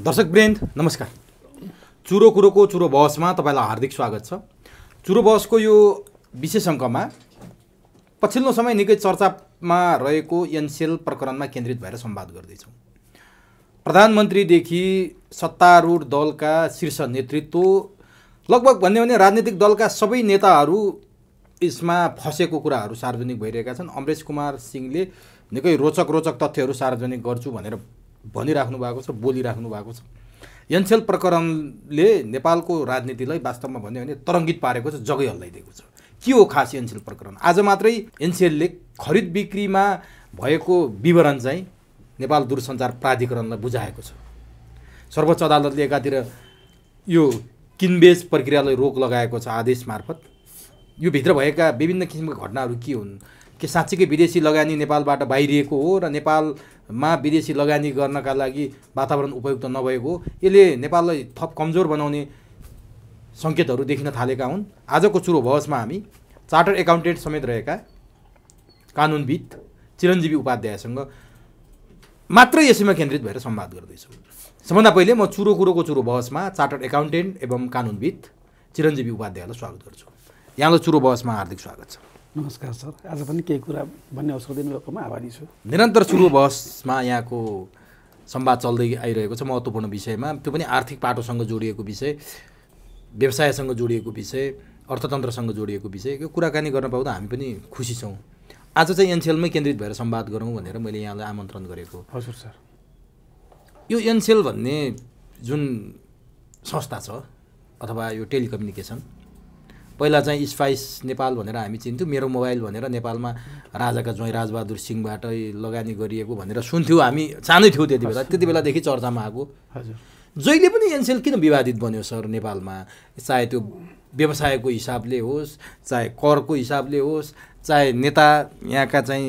दर्शक वृन्द नमस्कार चुरो कुरोको चुरो बहसमा तपाईँलाई हार्दिक स्वागत छ चुरो बहसको यो विशेष अङ्कमा पछिल्लो समय निकै चर्चामा रहेको एनसेल प्रकरणमा केन्द्रित भएर सम्वाद गर्दैछौँ प्रधानमन्त्रीदेखि सत्तारूढ दलका शीर्ष नेतृत्व लगभग भन्यो भने राजनीतिक दलका सबै नेताहरू यसमा फँसेको कुराहरू सार्वजनिक भइरहेका छन् अमरेश कुमार सिंहले निकै रोचक रोचक तथ्यहरू सार्वजनिक गर्छु भनेर भनिराख्नु भएको छ बोलिराख्नु भएको छ एनसेल प्रकरणले नेपालको राजनीतिलाई वास्तवमा भन्यो भने तरङ्गित पारेको छ जगै हल्लाइदिएको छ के हो खास एनसेल प्रकरण आज मात्रै एनसेलले खरिद बिक्रीमा भएको विवरण चाहिँ नेपाल दूरसञ्चार प्राधिकरणलाई बुझाएको छ सर्वोच्च अदालतले एकातिर यो किनबेच प्रक्रियालाई रोक लगाएको छ आदेश मार्फत यो भित्र भएका विभिन्न किसिमका घटनाहरू के हुन् के साँच्चीकै विदेशी लगानी नेपालबाट बाहिरिएको हो र नेपालमा विदेशी लगानी गर्नका लागि वातावरण उपयुक्त नभएको हो यसले नेपाललाई थप कमजोर बनाउने सङ्केतहरू देखिन थालेका हुन् आजको चुरो बहसमा हामी चार्टर एकाउन्टेन्ट समेत रहेका कानुनविद चिरञ्जीवी उपाध्यायसँग मात्र यसैमा केन्द्रित भएर संवाद गर्दैछु सबभन्दा पहिले म चुरो कुरोको चुरो बहसमा चार्टर एकाउन्टेन्ट एवं कानुनविद चिरञ्जीवी उपाध्यायलाई स्वागत गर्छु यहाँलाई चुरो बहसमा हार्दिक स्वागत छ नमस्कार सर आज पनि केही कुरा भन्ने अवसर दिनुभएकोमा आभारी छु निरन्तर सुरु बहसमा यहाँको सम्वाद चल्दै आइरहेको छ महत्त्वपूर्ण विषयमा त्यो पनि आर्थिक पाटोसँग जोडिएको विषय व्यवसायसँग जोडिएको विषय अर्थतन्त्रसँग जोडिएको विषय यो कुराकानी गर्न पाउँदा हामी पनि खुसी छौँ आज चाहिँ एनसेलमै केन्द्रित भएर सम्वाद गरौँ भनेर मैले यहाँलाई आमन्त्रण गरेको हजुर सर यो एनसेल भन्ने जुन संस्था छ अथवा यो टेलिकम्युनिकेसन पहिला चाहिँ स्पाइस नेपाल भनेर हामी चिन्थ्यौँ मेरो मोबाइल भनेर नेपालमा राजाका ज्वाइँ राजबहादुर सिंहबाट लगानी गरिएको भनेर सुन्थ्यौँ हामी सानै थियौँ त्यति बेला त्यति बेलादेखि चर्चामा आएको हजुर जहिले पनि एनसिएल किन विवादित बन्यो सर नेपालमा चाहे त्यो व्यवसायको हिसाबले होस् चाहे करको हिसाबले होस् चाहे नेता यहाँका चाहिँ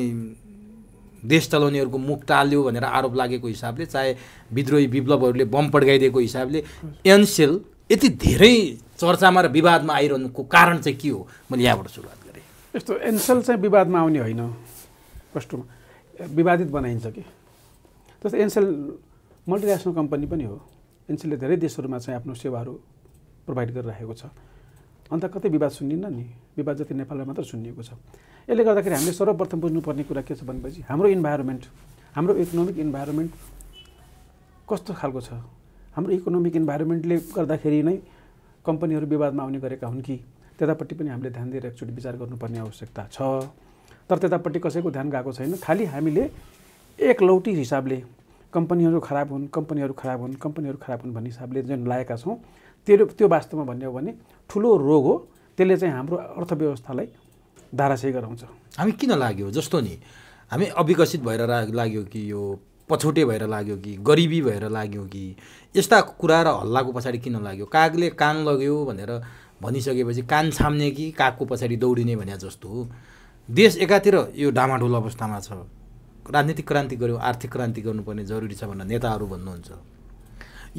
देश चलाउनेहरूको मुख टाल्यो भनेर आरोप लागेको हिसाबले चाहे विद्रोही विप्लवहरूले बम पड्काइदिएको हिसाबले एनसेल यति धेरै चर्चामा र विवादमा आइरहनुको कारण चाहिँ के हो मैले यहाँबाट सुरुवात गरेँ यस्तो एनसेल चाहिँ विवादमा आउने होइन कस्तोमा विवादित बनाइन्छ कि जस्तै एनसेल मल्टिनेसनल कम्पनी पनि हो एनसेलले धेरै देशहरूमा चाहिँ आफ्नो सेवाहरू प्रोभाइड गरिराखेको छ अन्त कतै विवाद सुनिन्न नि विवाद जति नेपालमा मात्र सुनिएको छ यसले गर्दाखेरि हामीले सर्वप्रथम बुझ्नुपर्ने कुरा के छ भनेपछि हाम्रो इन्भाइरोमेन्ट हाम्रो इकोनोमिक इन्भाइरोमेन्ट कस्तो खालको छ हाम्रो इकोनोमिक इन्भाइरोमेन्टले गर्दाखेरि नै कम्पनीहरू विवादमा आउने गरेका हुन् कि त्यतापट्टि पनि हामीले ध्यान दिएर एकचोटि विचार गर्नुपर्ने आवश्यकता छ तर त्यतापट्टि कसैको ध्यान गएको छैन खालि हामीले एकलौटी हिसाबले कम्पनीहरू खराब हुन् कम्पनीहरू खराब हुन् कम्पनीहरू खराब हुन् भन्ने हिसाबले जुन लागेका छौँ त्यो त्यो वास्तवमा भन्ने हो भने ठुलो रोग हो त्यसले चाहिँ हाम्रो अर्थव्यवस्थालाई धाराशय गराउँछ हामी किन लाग्यो जस्तो नि हामी अविकसित भएर लाग्यो कि यो पछौटे भएर लाग्यो कि गरिबी भएर लाग्यो कि यस्ता कुरा र हल्लाको पछाडि किन लाग्यो कागले कान लग्यो भनेर भनिसकेपछि कान छाम्ने कि कागको पछाडि दौडिने भने जस्तो हो देश एकातिर यो डामाडोल अवस्थामा छ राजनीतिक क्रान्ति गऱ्यो आर्थिक क्रान्ति गर्नुपर्ने जरुरी छ भनेर नेताहरू भन्नुहुन्छ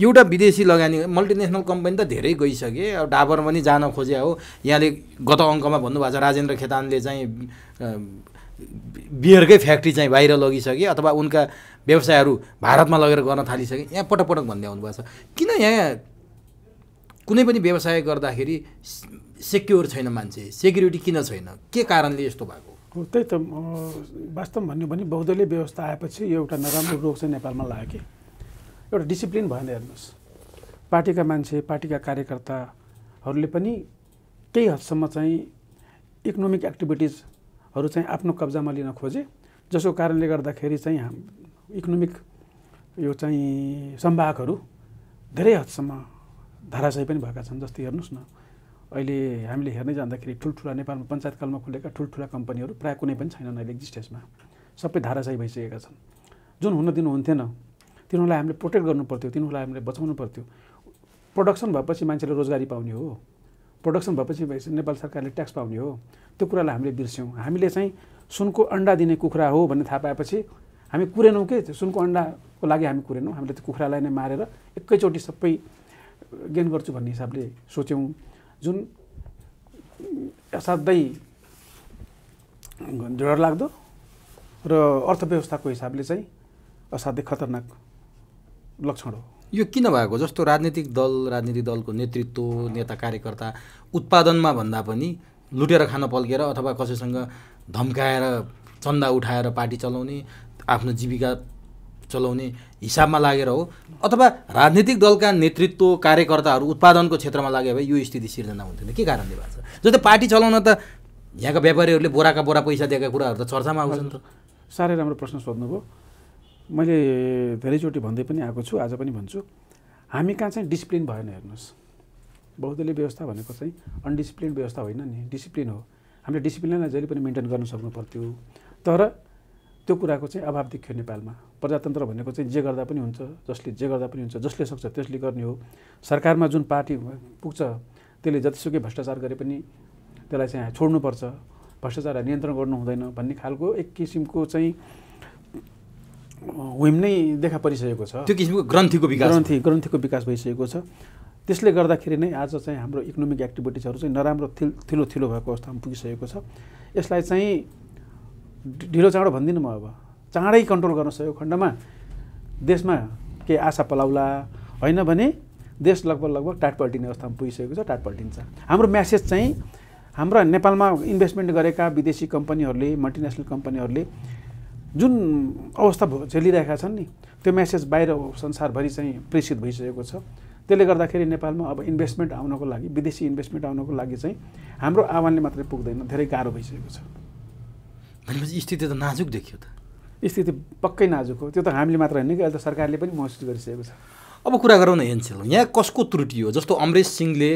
एउटा विदेशी लगानी मल्टिनेसनल कम्पनी त धेरै गइसके अब डाबर पनि जान खोजे हो यहाँले गत अङ्कमा भन्नुभएको छ राजेन्द्र खेतानले चाहिँ बियरकै फ्याक्ट्री चाहिँ बाहिर लगिसके अथवा उनका व्यवसायहरू भारतमा लगेर गर्न थालिसके यहाँ पटक पटक भन्दै आउनुभएको छ किन यहाँ कुनै पनि व्यवसाय गर्दाखेरि सेक्योर छैन मान्छे सेक्युरिटी किन छैन के कारणले यस्तो भएको हो त्यही त वास्तवमा भन्यो भने बहुदलीय व्यवस्था आएपछि यो एउटा नराम्रो रोग चाहिँ नेपालमा लाग्यो कि एउटा डिसिप्लिन भएन हेर्नुहोस् पार्टीका मान्छे पार्टीका कार्यकर्ताहरूले पनि केही हदसम्म चाहिँ इकोनोमिक एक्टिभिटिज हरू चाहिँ आफ्नो कब्जामा लिन खोजे जसको कारणले गर्दाखेरि चाहिँ हाम इकोनोमिक यो चाहिँ सम्भागहरू धेरै हदसम्म धाराशय पनि भएका छन् जस्तै हेर्नुहोस् न अहिले हामीले हेर्नै जाँदाखेरि ठुल्ठुला नेपालमा पञ्चायतकालमा खुलेका ठुल्ठुला कम्पनीहरू प्रायः कुनै पनि छैनन् अहिले एक्जिस्टेन्समा सबै धाराशय भइसकेका छन् जुन हुन दिनु हुन्थेन तिनीहरूलाई हामीले प्रोटेक्ट गर्नु पर्थ्यो तिनीहरूलाई हामीले बचाउनु पर्थ्यो प्रोडक्सन भएपछि मान्छेले रोजगारी पाउने हो प्रडक्सन भएपछि भएपछि नेपाल सरकारले ट्याक्स पाउने हो त्यो कुरालाई हामीले बिर्स्यौँ हामीले चाहिँ सुनको अन्डा दिने कुखुरा हो भन्ने थाहा पाएपछि हामी कुरेनौँ कि सुनको अन्डाको लागि हामी कुरेनौँ हामीले त्यो कुखुरालाई नै मारेर एकैचोटि सबै गेन गर्छु भन्ने हिसाबले सोच्यौँ जुन असाध्यै डरलाग्दो र अर्थव्यवस्थाको हिसाबले चाहिँ असाध्यै खतरनाक लक्षण हो यो किन भएको जस्तो राजनीतिक दल राजनीतिक दलको नेतृत्व नेता कार्यकर्ता उत्पादनमा भन्दा पनि लुटेर खान पल्केर अथवा कसैसँग धम्काएर चन्दा उठाएर पार्टी चलाउने आफ्नो जीविका चलाउने हिसाबमा लागेर हो अथवा राजनीतिक दलका नेतृत्व कार्यकर्ताहरू उत्पादनको क्षेत्रमा लाग्यो भए यो स्थिति सिर्जना हुन्थेन के कारणले भएको छ जस्तै पार्टी चलाउन त यहाँका व्यापारीहरूले बोराका बोरा पैसा दिएका कुराहरू त चर्चामा आउँछ नि त साह्रै राम्रो प्रश्न सोध्नुभयो मैले धेरैचोटि भन्दै पनि आएको छु आज पनि भन्छु हामी कहाँ चाहिँ डिसिप्लिन भएन हेर्नुहोस् बहुदलीय व्यवस्था भनेको चाहिँ अनडिसिप्लिन व्यवस्था होइन नि डिसिप्लिन हो हामीले डिसिप्लिनलाई जहिले पनि मेन्टेन गर्न सक्नु पर्थ्यो तर त्यो कुराको चाहिँ अभाव देखियो नेपालमा प्रजातन्त्र भनेको चाहिँ जे गर्दा पनि हुन्छ जसले जे गर्दा पनि हुन्छ जसले सक्छ त्यसले गर्ने हो सरकारमा जुन पार्टी पुग्छ त्यसले जतिसुकै भ्रष्टाचार गरे पनि त्यसलाई चाहिँ छोड्नुपर्छ भ्रष्टाचारलाई नियन्त्रण गर्नु हुँदैन भन्ने खालको एक किसिमको चाहिँ विम नै देखा परिसकेको छ त्यो किसिमको ग्रन्थीको विकास ग्रन्थी ग्रन्थीको विकास भइसकेको छ त्यसले गर्दाखेरि नै आज चाहिँ हाम्रो इकोनोमिक एक्टिभिटिजहरू चाहिँ नराम्रो थिलो थिलो भएको अवस्थामा पुगिसकेको छ यसलाई चाहिँ ढिलो चाँडो भन्दिनँ म अब चाँडै कन्ट्रोल गर्न सकेको खण्डमा देशमा केही आशा पलाउला होइन भने देश लगभग लगभग टाट पल्टिने अवस्थामा पुगिसकेको छ टाट पल्टिन्छ हाम्रो म्यासेज चाहिँ हाम्रा नेपालमा इन्भेस्टमेन्ट गरेका विदेशी कम्पनीहरूले मल्टिनेसनल कम्पनीहरूले जुन अवस्था झेलिरहेका छन् नि त्यो म्यासेज बाहिर संसारभरि चाहिँ प्रेसित भइसकेको छ त्यसले गर्दाखेरि नेपालमा अब इन्भेस्टमेन्ट आउनको लागि विदेशी इन्भेस्टमेन्ट आउनको लागि चाहिँ हाम्रो आह्वानले मात्रै पुग्दैन धेरै गाह्रो भइसकेको छ भनेपछि स्थिति त नाजुक देखियो त स्थिति पक्कै नाजुक हो त्यो त हामीले मात्र होइन कि अहिले त सरकारले पनि महसुस गरिसकेको छ अब कुरा गरौँ न एनसेल यहाँ कसको त्रुटि हो जस्तो अमरेश सिंहले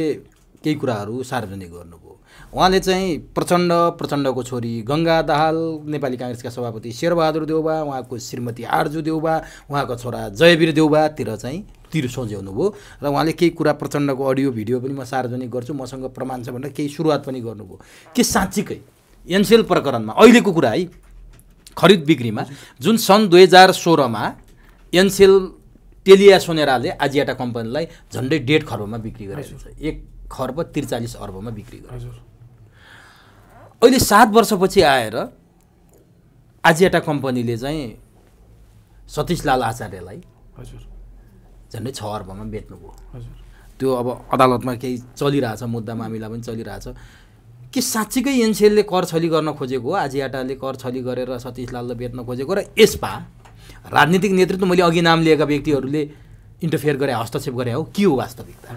केही कुराहरू सार्वजनिक गर्नुभयो उहाँले चाहिँ प्रचण्ड प्रचण्डको छोरी गङ्गा दाहाल नेपाली काङ्ग्रेसका सभापति शेरबहादुर देउबा उहाँको श्रीमती आर्जु देउबा उहाँको छोरा जयवीर देउबातिर चाहिँ तिर सोझ्याउनुभयो र उहाँले केही कुरा प्रचण्डको अडियो भिडियो पनि म सार्वजनिक गर्छु मसँग प्रमाण छ भनेर केही सुरुवात पनि गर्नुभयो के साँच्चीकै एनसेल प्रकरणमा अहिलेको कुरा है खरिद बिक्रीमा जुन सन् दुई हजार सोह्रमा एनसेल टेलिया सोनेराले आजियाटा कम्पनीलाई झन्डै डेढ खर्बमा बिक्री गरेको छ एक खर्ब त्रिचालिस अर्बमा बिक्री गरेको छ अहिले सात वर्षपछि आएर आजियाटा कम्पनीले चाहिँ सतीशलाल आचार्यलाई हजुर झन्डै छ अर्बमा बेच्नुभयो हजुर त्यो अब अदालतमा केही चलिरहेछ मुद्दा मामिला पनि चलिरहेछ के साँच्चीकै एनसिएलले कर छली गर्न खोजेको हो आजियाटाले कर छली गरेर सतीशलाललाई बेच्न खोजेको र यसमा राजनीतिक नेतृत्व मैले अघि नाम लिएका व्यक्तिहरूले इन्टरफेयर गरे हस्तक्षेप गरे हो के हो वास्तविकता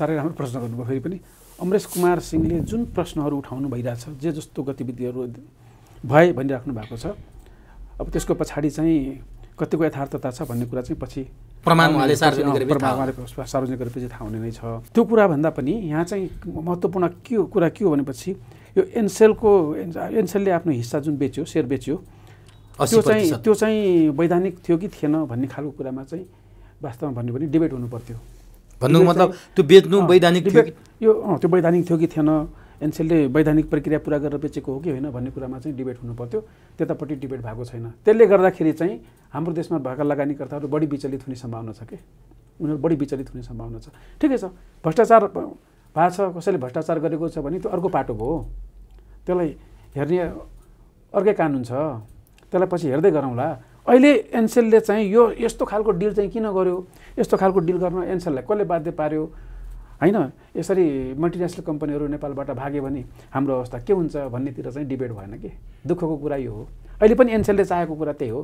साह्रै राम्रो प्रश्न गर्नुभयो फेरि पनि अमरेश कुमार सिंहले जुन प्रश्नहरू उठाउनु भइरहेछ जे जस्तो गतिविधिहरू भए भनिराख्नु भएको छ अब त्यसको पछाडि चाहिँ कतिको यथार्थता छ भन्ने कुरा चाहिँ पछि सार्वजनिक रूपले सार्वजनिक गरेपछि थाहा हुने नै छ त्यो कुराभन्दा पनि यहाँ चाहिँ महत्त्वपूर्ण के कुरा के हो भनेपछि यो एनसेलको एनसेलले आफ्नो हिस्सा जुन बेच्यो सेयर बेच्यो त्यो चाहिँ त्यो चाहिँ वैधानिक थियो कि थिएन भन्ने खालको कुरामा चाहिँ वास्तवमा भन्यो भने डिबेट हुनु पर्थ्यो भन्नुको मतलब त्यो बेच्नु वैधानिक थियो यो त्यो वैधानिक थियो कि थिएन एनसिएलले वैधानिक प्रक्रिया पुरा गरेर बेचेको हो कि होइन भन्ने कुरामा चाहिँ डिबेट हुनु पर्थ्यो त्यतापट्टि डिबेट भएको छैन त्यसले गर्दाखेरि चाहिँ हाम्रो देशमा भएका लगानीकर्ताहरू बढी विचलित हुने सम्भावना छ कि उनीहरू बढी विचलित हुने सम्भावना छ ठिकै छ भ्रष्टाचार भएको छ कसैले भ्रष्टाचार गरेको छ भने त्यो अर्को पाटो भयो त्यसलाई हेर्ने अर्कै कानुन छ त्यसलाई पछि हेर्दै गरौँला अहिले एनसेलले चाहिँ यो यस्तो खालको डिल चाहिँ किन गर्यो यस्तो खालको डिल गर्न एनसेललाई कसले बाध्य पार्यो होइन यसरी मल्टिनेसनल कम्पनीहरू नेपालबाट भाग्यो भने हाम्रो अवस्था के हुन्छ भन्नेतिर चाहिँ डिबेट भएन कि दुःखको कुरा यो हो अहिले पनि एनसेलले चाहेको कुरा त्यही हो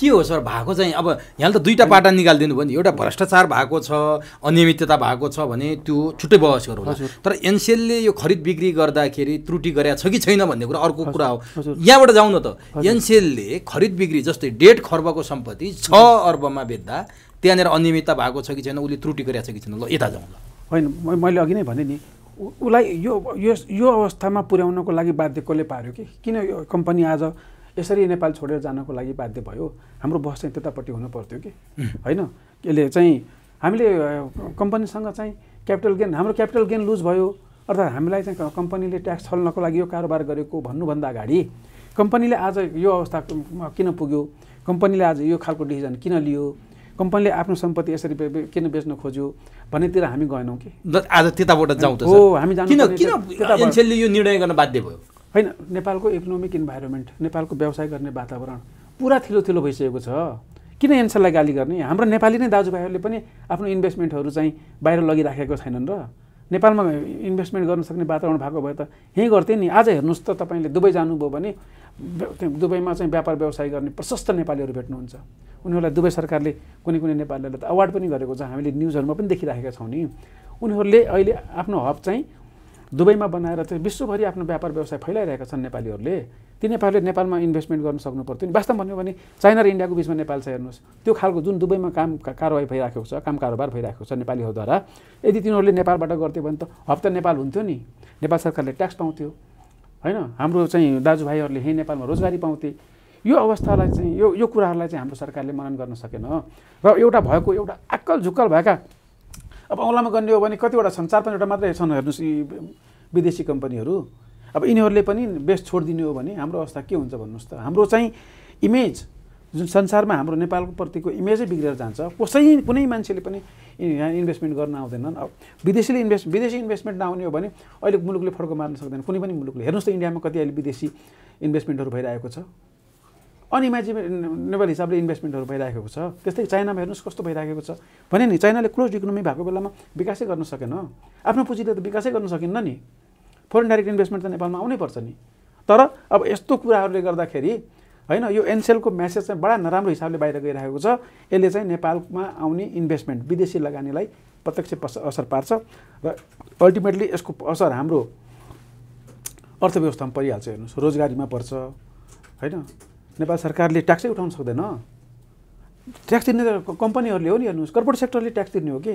के हो सर भएको चाहिँ अब यहाँले त दुईवटा पाटा निकालिदिनु भयो नि एउटा भ्रष्टाचार भएको छ अनियमितता भएको छ भने त्यो छुट्टै बहस होला तर एनसिएलले यो खरिद बिक्री गर्दाखेरि त्रुटि गरेका छ कि छैन भन्ने कुरा अर्को कुरा हो यहाँबाट जाउँ न त एनसिएलले खरिद बिक्री जस्तै डेढ खर्बको सम्पत्ति छ अर्बमा बेच्दा त्यहाँनिर अनियमितता भएको छ कि छैन उसले त्रुटि गरेका छ कि छैन ल यता जाउँ ल होइन मैले अघि नै भने नि उसलाई यो यो अवस्थामा पुर्याउनको लागि बाध्य कसले पार्यो कि किन यो कम्पनी आज यसरी नेपाल छोडेर जानको लागि बाध्य भयो हाम्रो बस चाहिँ त्यतापट्टि हुनु पर्थ्यो कि होइन यसले चाहिँ हामीले कम्पनीसँग चाहिँ क्यापिटल गेन हाम्रो क्यापिटल गेन लुज भयो अर्थात् हामीलाई चाहिँ कम्पनीले ट्याक्स छल्नको लागि यो कारोबार गरेको भन्नुभन्दा अगाडि कम्पनीले आज यो अवस्था किन पुग्यो कम्पनीले आज यो खालको डिसिजन किन लियो कम्पनीले आफ्नो सम्पत्ति यसरी किन बेच्न खोज्यो भन्नेतिर हामी गएनौँ कि आज त्यताबाट जाउँ हो हामी जान्छौँ किन किन यो निर्णय गर्न बाध्य भयो होइन नेपालको इकोनोमिक इन्भाइरोमेन्ट नेपालको व्यवसाय गर्ने वातावरण पुरा थिलो थिलो भइसकेको छ किन एन्सरलाई गाली गर्ने हाम्रो नेपाली नै दाजुभाइहरूले पनि आफ्नो इन्भेस्टमेन्टहरू चाहिँ बाहिर लगिराखेको छैनन् र नेपालमा इन्भेस्टमेन्ट गर्न सक्ने वातावरण भएको भए त यहीँ गर्थेँ नि आज हेर्नुहोस् त तपाईँले दुबई जानुभयो भने दुबईमा चाहिँ व्यापार व्यवसाय गर्ने प्रशस्त नेपालीहरू भेट्नुहुन्छ उनीहरूलाई दुबई सरकारले कुनै कुनै नेपालीहरूलाई त अवार्ड पनि गरेको छ हामीले न्युजहरूमा पनि देखिराखेका छौँ नि उनीहरूले अहिले आफ्नो हब चाहिँ दुबईमा बनाएर चाहिँ विश्वभरि आफ्नो व्यापार व्यवसाय फैलाइरहेका छन् नेपालीहरूले ती नेपालीले नेपालमा इन्भेस्टमेन्ट गर्न सक्नु पर्थ्यो नि वास्तव भन्यो भने चाइना र इन्डियाको बिचमा नेपाल छ हेर्नुहोस् त्यो खालको जुन दुबईमा काम कारवाही भइराखेको छ काम कारोबार भइरहेको छ नेपालीहरूद्वारा यदि तिनीहरूले नेपालबाट गर्थ्यो भने त हप्ता नेपाल हुन्थ्यो नि नेपाल सरकारले ट्याक्स पाउँथ्यो होइन हाम्रो चाहिँ दाजुभाइहरूले यहीँ नेपालमा रोजगारी पाउँथे यो अवस्थालाई चाहिँ यो यो कुराहरूलाई चाहिँ हाम्रो सरकारले मनन गर्न सकेन र एउटा भएको एउटा आक्कल झुक्कल भएका अब औँलामा गर्ने हो भने कतिवटा छन् चार पाँचवटा मात्रै छन् हेर्नुहोस् यी विदेशी कम्पनीहरू अब यिनीहरूले पनि बेस छोडिदिने हो भने हाम्रो अवस्था के हुन्छ भन्नुहोस् त हाम्रो चाहिँ इमेज जुन संसारमा हाम्रो नेपालको प्रतिको इमेजै बिग्रेर जान्छ कसै कुनै मान्छेले पनि यहाँ इन्भेस्टमेन्ट गर्न आउँदैनन् अब विदेशीले इन्भेस्ट विदेशी इन्भेस्टमेन्ट नआउने हो भने अहिले मुलुकले फड्को मार्न सक्दैन कुनै पनि मुलुकले हेर्नुहोस् त इन्डियामा कति अहिले विदेशी इन्भेस्टमेन्टहरू भइरहेको छ अनइमेजिनेबल हिसाबले इन्भेस्टमेन्टहरू भइराखेको छ त्यस्तै चाइनामा हेर्नुहोस् कस्तो भइरहेको छ भने नि चाइनाले क्लोज इकोनोमी भएको बेलामा विकासै गर्न सकेन आफ्नो पुँजीले त विकासै गर्न सकिन्न नि फरेन डाइरेक्ट इन्भेस्टमेन्ट त नेपालमा आउनै पर्छ नि तर अब यस्तो कुराहरूले गर्दाखेरि होइन यो एनसेलको म्यासेज चाहिँ बडा नराम्रो हिसाबले बाहिर गइरहेको छ यसले चाहिँ नेपालमा आउने इन्भेस्टमेन्ट विदेशी लगानीलाई प्रत्यक्ष असर पार्छ र अल्टिमेटली यसको असर हाम्रो अर्थव्यवस्थामा परिहाल्छ हेर्नुहोस् रोजगारीमा पर्छ होइन नेपाल सरकारले ट्याक्सै उठाउन सक्दैन ट्याक्स तिर्ने त कम्पनीहरूले हो नि हेर्नुहोस् कर्पोरेट सेक्टरले ट्याक्स तिर्ने हो कि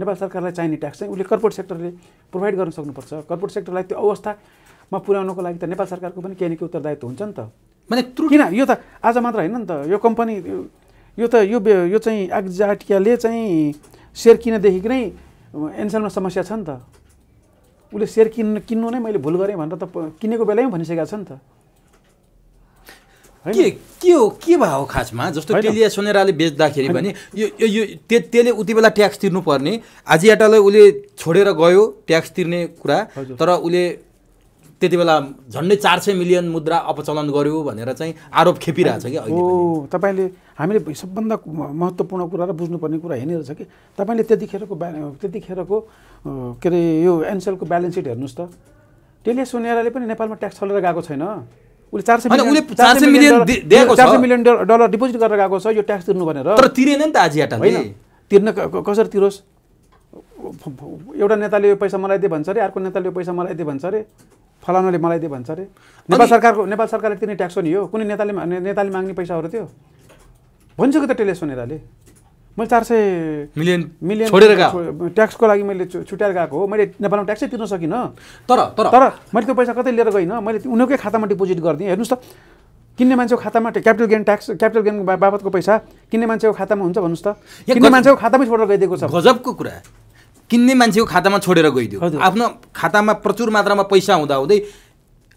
नेपाल सरकारलाई चाहिने ट्याक्स चाहिँ उसले कर्पोरेट सेक्टरले प्रोभाइड गर्न सक्नुपर्छ कर्पोरेट सेक्टरलाई त्यो अवस्थामा पुर्याउनको लागि त नेपाल सरकारको पनि केही न केही उत्तरदायित्व हुन्छ नि त माने किन यो त आज मात्र होइन नि त यो कम्पनी यो त यो यो चाहिँ एक्जाटियाले चाहिँ सेयर किनदेखि नै एनसेलमा समस्या छ नि त उसले सेयर किन्नु किन्नु नै मैले भुल गरेँ भनेर त किनेको बेलामै भनिसकेको छ नि त के के हो के भयो खासमा जस्तो टेलिया सोनेराले बेच्दाखेरि पनि यो यो त्यो त्यसले उति बेला ट्याक्स तिर्नुपर्ने आजियाटालाई उसले छोडेर गयो ट्याक्स तिर्ने कुरा तर उसले त्यति बेला झन्डै चार सय मिलियन मुद्रा अपचलन गर्यो भनेर चाहिँ आरोप खेपिरहेछ कि अहिले तपाईँले हामीले सबभन्दा महत्त्वपूर्ण कुरा र बुझ्नुपर्ने कुरा हेर्ने रहेछ कि तपाईँले त्यतिखेरको ब्या त्यतिखेरको के अरे यो एनसेलको ब्यालेन्स सिट हेर्नुहोस् त टेलिया सोनेराले पनि नेपालमा ट्याक्स छलेर गएको छैन उसले चार सय चार सय मिलियन चार सय मिलियन डलर डिपोजिट गरेर गएको छ यो ट्याक्स तिर्नु भनेर तर तिरेन नि त आजियाटाले होइन तिर्न कसरी तिरोस् एउटा नेताले यो पैसा मलाई दिए भन्छ अरे अर्को नेताले यो पैसा मलाई दिए भन्छ अरे फलानाले मलाई दिए भन्छ अरे नेपाल सरकारको नेपाल सरकारले तिर्ने ट्याक्स हो नि यो कुनै नेताले नेताले माग्ने पैसाहरू हो भन्छ कि त टेलेसो नेताले मैले चार सय मिलियन मिलियन छोडेर गएको ट्याक्सको लागि मैले छुट्याएर गएको हो मैले नेपालमा ट्याक्सै तिर्न सकिनँ तर तर तर मैले त्यो पैसा कतै लिएर गइनँ मैले उनीहरूकै खातामा डिपोजिट गरिदिएँ हेर्नुहोस् त किन्ने मान्छेको खातामा capital gain tax capital gain बाबतको पैसा किन्ने मान्छेको खातामा हुन्छ भन्नुहोस् त किन्ने मान्छेको खातामै छोडेर गइदिएको छ गजबको कुरा किन्ने मान्छेको खातामा छोडेर गइदियो आफ्नो खातामा प्रचुर मात्रामा पैसा हुँदा हुँदै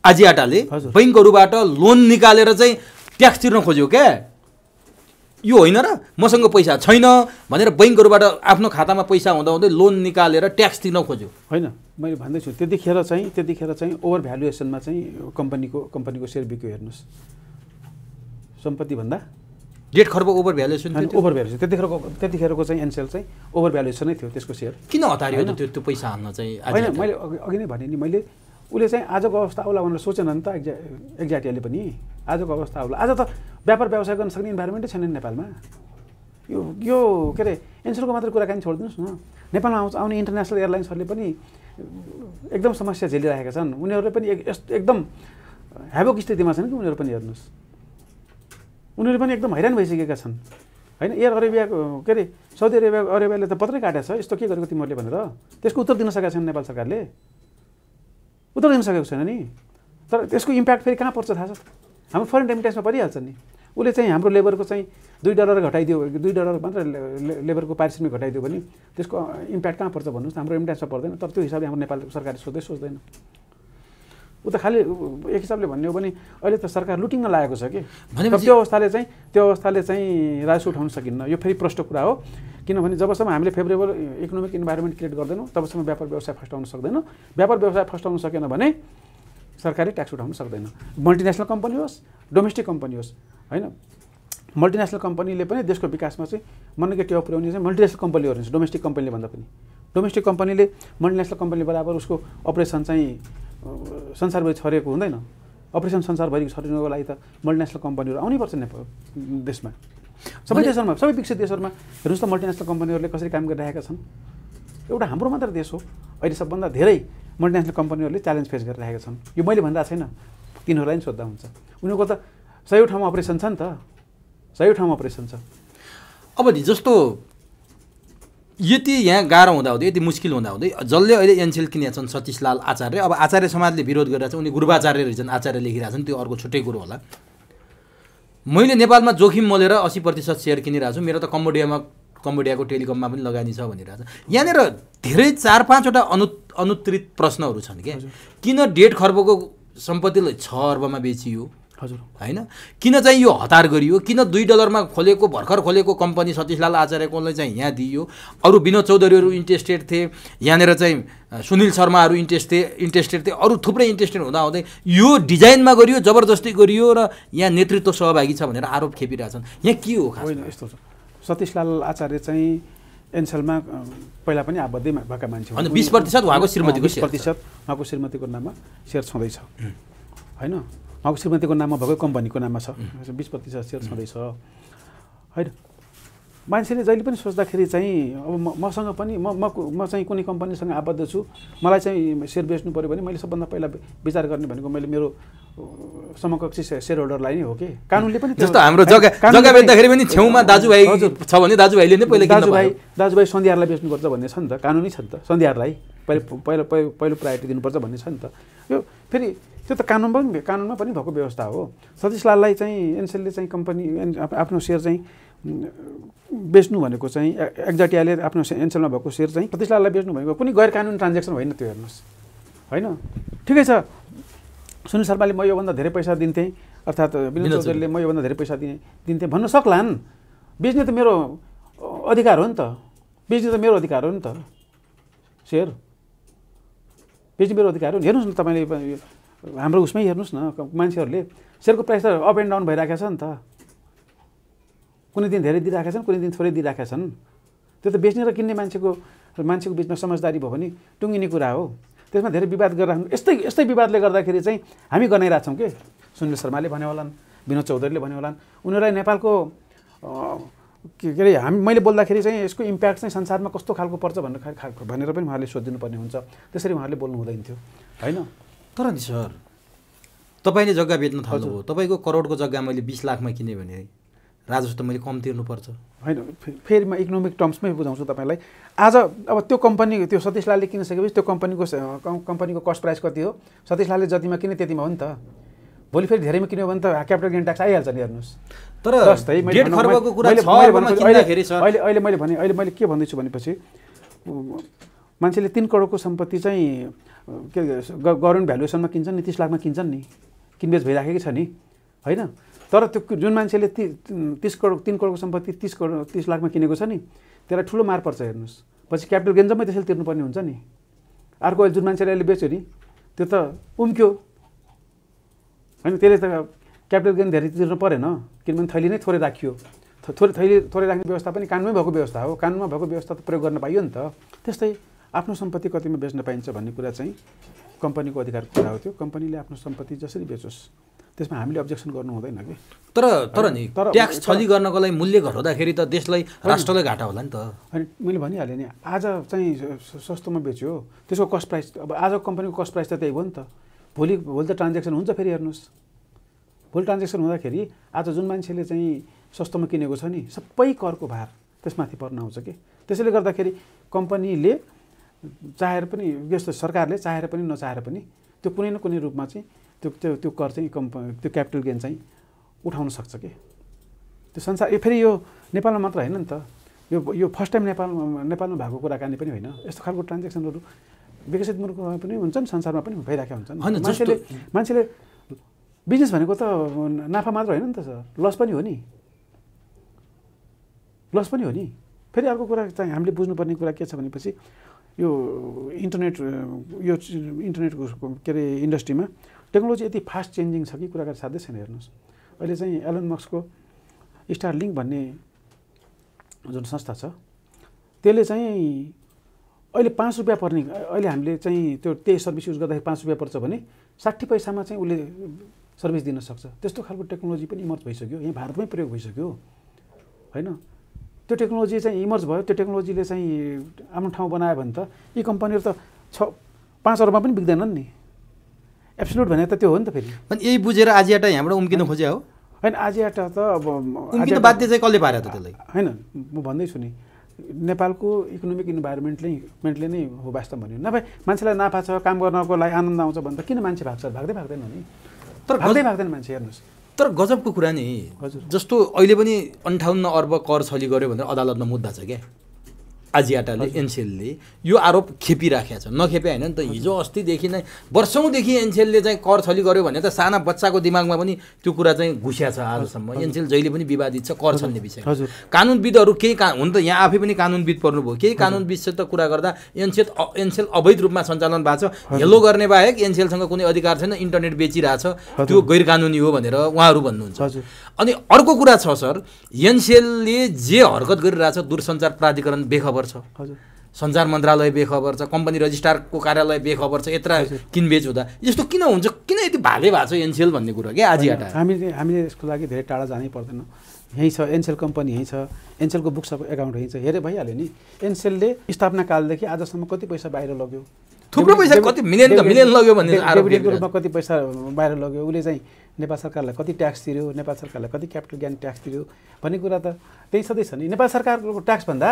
आजियाटाले ब्याङ्कहरूबाट लोन निकालेर चाहिँ ट्याक्स तिर्न खोज्यो क्या यो होइन र मसँग पैसा छैन भनेर बैङ्कहरूबाट आफ्नो खातामा पैसा हुँदा हुँदै लोन निकालेर ट्याक्स दिन खोज्यो होइन मैले भन्दैछु त्यतिखेर चाहिँ त्यतिखेर चाहिँ ओभर भ्यालुएसनमा चाहिँ कम्पनीको कम्पनीको सेयर बिक्यो हेर्नुहोस् सम्पत्तिभन्दा डेढ खर्ब ओभर भ्यालुएसन ओभर भ्यालुएसन त्यतिखेरको त्यतिखेरको चाहिँ एनसेल चाहिँ ओभर भ्यालुएसनै थियो त्यसको सेयर किन हतारियो त्यो त्यो पैसा हाल्न चाहिँ होइन मैले अघि नै भने नि मैले उसले चाहिँ आजको अवस्था आउला भनेर सोचेन नि त एक्ज्या अहिले पनि आजको अवस्था आउला आज त व्यापार व्यवसाय गर्न सक्ने इन्भाइरोमेन्टै छैन नेपालमा यो यो के अरे एन्सरको मात्र कुराकानी छोडिदिनुहोस् न नेपालमा आउँछ आउने इन्टरनेसनल एयरलाइन्सहरूले पनि एकदम समस्या झेलिरहेका छन् उनीहरूले पनि एकदम ह्याबोक स्थितिमा छन् कि उनीहरू पनि हेर्नुहोस् उनीहरू पनि एकदम हैरान भइसकेका छन् होइन एयर अरेबियाको के अरे साउदी अरेबिया अरेबियाले त पत्रै काटेको छ यस्तो के गरेको तिमीहरूले भनेर त्यसको उत्तर दिन सकेका छैन नेपाल सरकारले उत्तर दिन सकेको छैन नि तर त्यसको इम्प्याक्ट फेरि कहाँ पर्छ थाहा छ हाम्रो फरेन रेमिटेन्समा परिहाल्छ नि उसले चाहिँ हाम्रो लेबरको चाहिँ दुई डलर घटाइदियो दुई डलर मात्र लेबरको पारिश्रमिक घटाइदियो भने त्यसको इम्प्याक्ट कहाँ पर्छ भन्नुहोस् हाम्रो रेमिटेन्समा पर्दैन तर त्यो हिसाबले हाम्रो नेपालको सरकारले सोच्दै सोच्दैन ऊ त खालि एक हिसाबले भन्ने हो भने अहिले त सरकार लुटिङमा लागेको छ कि त्यो अवस्थाले चाहिँ त्यो अवस्थाले चाहिँ राजस्व उठाउन सकिन्न यो फेरि प्रष्ट कुरा हो किनभने जबसम्म हामीले फेभरेबल इकोनोमिक इन्भाइरोमेन्ट क्रिएट गर्दैनौँ तबसम्म व्यापार व्यवसाय फस्टाउन सक्दैनौँ व्यापार व्यवसाय फस्टाउन सकेन भने सरकारले ट्याक्स उठाउन सक्दैन मल्टिनेसनल कम्पनी होस् डोमेस्टिक कम्पनी होस् होइन मल्टिनेसनल कम्पनीले पनि देशको विकासमा चाहिँ मनकै टेवा पुर्याउने चाहिँ मल्टिनेसनल कम्पनीहरू हुन्छ डोमेस्टिक कम्पनीले भन्दा पनि डोमेस्टिक कम्पनीले मल्टिनेसनल कम्पनीले बराबर उसको अपरेसन चाहिँ संसारभरि छरिएको हुँदैन अपरेसन संसारभरि छरिनुको लागि त मल्टिनेसनल कम्पनीहरू आउनै पर्छ नेपाल देशमा सबै देशहरूमा सबै विकसित देशहरूमा हेर्नुहोस् त मल्टिनेसनल कम्पनीहरूले कसरी काम गरिरहेका छन् एउटा हाम्रो मात्र देश हो अहिले सबभन्दा धेरै मल्टिनेसनल कम्पनीहरूले च्यालेन्ज फेस गरिरहेका छन् यो मैले भन्दा छैन तिनीहरूलाई नि सोद्धा हुन्छ उनीहरूको त सयौँ ठाउँमा अपरेसन छ नि त सयौँ ठाउँमा अपरेसन छ अब जस्तो यति यहाँ गाह्रो हुँदा हुँदै यति मुस्किल हुँदा हुँदै जसले अहिले एनसिएल किनेका छन् सतीशलाल आचार्य अब आचार्य समाजले विरोध गरिरहेको छ उनी गुरुवाचार्य रहेछन् आचार्य लेखिरहेको छन् त्यो अर्को छुट्टै कुरो होला मैले नेपालमा जोखिम मोलेर असी प्रतिशत सेयर किनिरहेको छु मेरो त कम्बोडियामा कम्बोडियाको टेलिकममा पनि लगानी छ भनिरहेको छ यहाँनिर धेरै चार पाँचवटा अनु अनुत्रित प्रश्नहरू छन् क्या किन डेढ खर्बको सम्पत्तिलाई छ अर्बमा बेचियो हजुर होइन किन चाहिँ यो हतार गरियो किन दुई डलरमा खोलेको भर्खर खोलेको कम्पनी सतीशलाल आचार्यकोलाई चाहिँ यहाँ दिइयो अरू विनोद चौधरीहरू इन्ट्रेस्टेड थिए यहाँनिर चाहिँ सुनिल शर्माहरू इन्ट्रेस्ट थिए इन्ट्रेस्टेड थिए अरू थुप्रै इन्ट्रेस्टेड हुँदा हुँदै यो डिजाइनमा गरियो जबरजस्ती गरियो र यहाँ नेतृत्व सहभागी छ भनेर आरोप खेपिरहेछन् यहाँ के हो यस्तो छ सतीशलाल आचार्य चाहिँ एनसेलमा पहिला पनि आबद्धै भएका मान्छे बिस प्रतिशत उहाँको श्रीमतीको प्रतिशत उहाँको श्रीमतीको नाममा सेयर छँदैछ होइन उहाँको श्रीमतीको नाममा भएको कम्पनीको नाममा छ बिस प्रतिशत सेयर छँदैछ होइन मान्छेले जहिले पनि सोच्दाखेरि चाहिँ अब मसँग पनि म म म चाहिँ कुनै कम्पनीसँग आबद्ध छु मलाई चाहिँ सेयर बेच्नु पऱ्यो भने मैले सबभन्दा पहिला विचार गर्ने भनेको मैले मेरो समकक्षी सेयर होल्डरलाई नै हो कि कानुनले पनि जस्तो हाम्रो जग्गा बेच्दाखेरि पनि छेउमा दाजुभाइ छ भने दाजुभाइले नै पहिला दाजुभाइ दाजुभाइ सन्धिहारलाई बेच्नुपर्छ भन्ने छ नि त कानुनै छ नि त सन्ध्याहरूलाई पहिले पहिला पहिलो प्रायोरिटी दिनुपर्छ भन्ने छ नि त यो फेरि त्यो त कानुन पनि कानुनमा पनि भएको व्यवस्था हो सतीश लाललाई चाहिँ एनसेलले चाहिँ कम्पनी आफ्नो सेयर चाहिँ बेच्नु भनेको चाहिँ एक्जाटियाले आफ्नो एन्सलमा भएको सेयर चाहिँ प्रतिष्ठालाई बेच्नु भनेको कुनै गैर कानुन ट्रान्जेक्सन होइन त्यो हेर्नुहोस् होइन ठिकै छ सुनिल शर्माले म योभन्दा धेरै पैसा दिन्थेँ अर्थात् विनोद चौधरीले म योभन्दा धेरै पैसा दिएँ दिन्थेँ भन्न सक्लान् बेच्ने त मेरो अधिकार हो नि त बेच्ने त मेरो अधिकार हो नि त सेयर बेच्ने मेरो अधिकार हो नि हेर्नुहोस् न तपाईँले हाम्रो उसमै हेर्नुहोस् न मान्छेहरूले सेयरको प्राइस त अप एन्ड डाउन भइरहेको छ नि त कुनै दिन धेरै दिइरहेका छन् कुनै दिन थोरै दिइरहेका छन् त्यो त बेच्ने र किन्ने मान्छेको मान्छेको बिचमा समझदारी भयो भने टुङ्गिने कुरा हो त्यसमा धेरै विवाद गरिराख्नु यस्तै यस्तै विवादले गर्दाखेरि चाहिँ हामी गनाइरहेछौँ कि सुनिल शर्माले भन्यो होलान् विनोद चौधरीले भन्यो होलान् उनीहरूलाई नेपालको के अरे हामी मैले बोल्दाखेरि चाहिँ यसको इम्प्याक्ट चाहिँ संसारमा कस्तो खालको पर्छ भनेर खालको भनेर पनि उहाँले सोधिदिनुपर्ने हुन्छ त्यसरी उहाँहरूले बोल्नु हुँदैन थियो होइन तर नि सर तपाईँले जग्गा बेच्न थाल्नुभयो तपाईँको करोडको जग्गा मैले बिस लाखमा किनेँ भने राजस्व त मैले कम तिर्नुपर्छ होइन फेरि म इकोनोमिक टर्म्समै बुझाउँछु तपाईँलाई आज अब त्यो कम्पनी त्यो सतीश लालले किनिसकेपछि त्यो कम्पनीको कम्पनीको कस्ट प्राइस कति हो सतीश लालले जतिमा किने त्यतिमा हो नि त भोलि फेरि धेरैमा किन्यो भने त क्यापिटल गेन ट्याक्स आइहाल्छ नि हेर्नुहोस् तर जस्तै अहिले अहिले मैले भने अहिले मैले के भन्दैछु भनेपछि मान्छेले तिन करोडको सम्पत्ति चाहिँ के गभर्मेन्ट भ्यालुएसनमा किन्छन् नि तिस लाखमा किन्छन् नि किनबेच भइराखेकै छ नि होइन तर त्यो जुन मान्छेले ती तिस करोड तिन करोडको सम्पत्ति तिस करोड तिस लाखमा किनेको छ नि त्यसलाई ठुलो मार पर्छ हेर्नुहोस् पछि क्यापिटल गेन जम्मै त्यसरी तिर्नुपर्ने हुन्छ नि अर्को जुन मान्छेले अहिले बेच्यो नि त्यो त उम्क्यो होइन त्यसले त क्यापिटल गेन धेरै तिर्नु परेन किनभने थैली नै थोरै राखियो थोरै थैली थोरै राख्ने व्यवस्था पनि कानुनमै भएको व्यवस्था हो कानुनमा भएको व्यवस्था त प्रयोग गर्न पाइयो नि त त्यस्तै आफ्नो सम्पत्ति कतिमा बेच्न पाइन्छ भन्ने कुरा चाहिँ कम्पनीको अधिकारको कुरा हो त्यो कम्पनीले आफ्नो सम्पत्ति जसरी बेचोस् त्यसमा हामीले अब्जेक्सन गर्नु हुँदैन कि तर तर नि तर ट्याक्स छली गर्नको लागि मूल्य घटाउँदाखेरि त देशलाई राष्ट्रलाई घाटा होला नि त अनि मैले भनिहालेँ नि आज चाहिँ सस्तोमा बेच्यो त्यसको कस्ट प्राइस अब आजको कम्पनीको कस्ट प्राइस त त्यही हो नि त भोलि भोलि त ट्रान्जेक्सन हुन्छ फेरि हेर्नुहोस् भोलि ट्रान्जेक्सन हुँदाखेरि आज जुन मान्छेले चाहिँ सस्तोमा किनेको छ नि सबै करको भार त्यसमाथि पर्न आउँछ कि त्यसैले गर्दाखेरि कम्पनीले चाहेर पनि यस्तो सरकारले चाहेर पनि नचाहेर पनि त्यो कुनै न कुनै रूपमा चाहिँ त्यो त्यो त्यो कर चाहिँ कम्प त्यो क्यापिटल गेन चाहिँ उठाउन सक्छ कि त्यो संसार यो फेरि यो नेपालमा मात्र होइन नि त यो यो फर्स्ट टाइम नेपालमा नेपालमा भएको कुराकानी पनि होइन यस्तो खालको ट्रान्जेक्सनहरू विकसित मुलुकमा पनि हुन्छन् संसारमा पनि भइरहेका हुन्छन् मान्छेले मान्छेले बिजनेस भनेको त नाफा मात्र होइन नि त सर लस पनि हो नि लस पनि हो नि फेरि अर्को कुरा चाहिँ हामीले बुझ्नुपर्ने कुरा के छ भनेपछि यो इन्टरनेट यो इन्टरनेटको के अरे इन्डस्ट्रीमा टेक्नोलोजी यति फास्ट चेन्जिङ छ कि कुराकानी साध्य छैन हेर्नुहोस् अहिले चाहिँ एलन मक्सको स्टार लिङ्क भन्ने जुन संस्था छ त्यसले चाहिँ अहिले पाँच रुपियाँ पर्ने अहिले हामीले चाहिँ त्यो त्यही सर्भिस युज गर्दाखेरि पाँच रुपियाँ पर्छ भने साठी पैसामा चाहिँ उसले सर्भिस दिन सक्छ त्यस्तो खालको टेक्नोलोजी पनि इमर्ज भइसक्यो यहाँ भारतमै प्रयोग भइसक्यो होइन त्यो टेक्नोलोजी चाहिँ इमर्ज भयो त्यो टेक्नोलोजीले चाहिँ आफ्नो ठाउँ बनायो भने त यी कम्पनीहरू त छ पाँच अरबमा पनि बिग्दैनन् नि एब्सोल्युट भने त त्यो हो नि त फेरि अनि यही बुझेर आज आटा यहाँबाट उम्किन खोजे हो होइन आज त अब उम्किनु बाध्य चाहिँ कसले पारेको त त्यसलाई होइन म भन्दैछु नि नेपालको इकोनोमिक इन्भाइरोमेन्टले मेन्टले नै हो वास्तव भन्यो नभए मान्छेलाई नाफा छ काम गर्नको लागि आनन्द आउँछ भने त किन मान्छे भाग्छ भाग्दै भाग्दैन नि तर भाग्दै भाग्दैन मान्छे हेर्नुहोस् तर गजबको कुरा नि जस्तो अहिले पनि अन्ठाउन्न अर्ब कर छली गऱ्यो भनेर अदालतमा मुद्दा छ क्या आजियाटाले एनसेलले यो आरोप खेपिराखेको छ नखेपे होइन नि त हिजो अस्तिदेखि नै वर्षौँदेखि एनसेलले चाहिँ कर छली गर्यो भने त साना बच्चाको दिमागमा पनि त्यो कुरा चाहिँ घुसिया छ आजसम्म एनसेल जहिले पनि विवादित छ कर छल्ने विषय कानुनविदहरू केही का हुन त यहाँ आफै पनि कानुनविद पर्नुभयो केही कानुनविदसित कुरा गर्दा एनसेल एनसेल अवैध रूपमा सञ्चालन भएको छ हेलो गर्ने बाहेक एनसेलसँग कुनै अधिकार छैन इन्टरनेट बेचिरहेछ त्यो गैर कानुनी हो भनेर उहाँहरू भन्नुहुन्छ अनि अर्को कुरा छ सर एनसेलले जे हरकत गरिरहेछ दूरसञ्चार प्राधिकरण बेखबर बेखबर छ सञ्चार मन्त्रालय बेखबर छ कम्पनी रजिस्ट्रारको कार्यालय बेखबर छ यत्र किनबेच हुँदा यस्तो किन हुन्छ किन यति भाले भएको छ एनसिएल भन्ने कुरा क्या आज हामीले हामीले यसको लागि धेरै टाढा जानै पर्दैन यहीँ छ एनसेल कम्पनी यहीँ छ एनसेलको बुक्स एकाउन्ट यहीँ छ हेरे भइहाल्यो नि एनसेलले कालदेखि आजसम्म कति पैसा बाहिर लग्यो थुप्रो पैसा कति मिलियन त मिलियन लग्यो भन्ने रूपमा कति पैसा बाहिर लग्यो उसले चाहिँ नेपाल सरकारलाई कति ट्याक्स तिर्यो नेपाल सरकारलाई कति क्यापिटल ज्ञान ट्याक्स तिर्यो भन्ने कुरा त त्यही सधैँ छ नि नेपाल सरकारको ट्याक्सभन्दा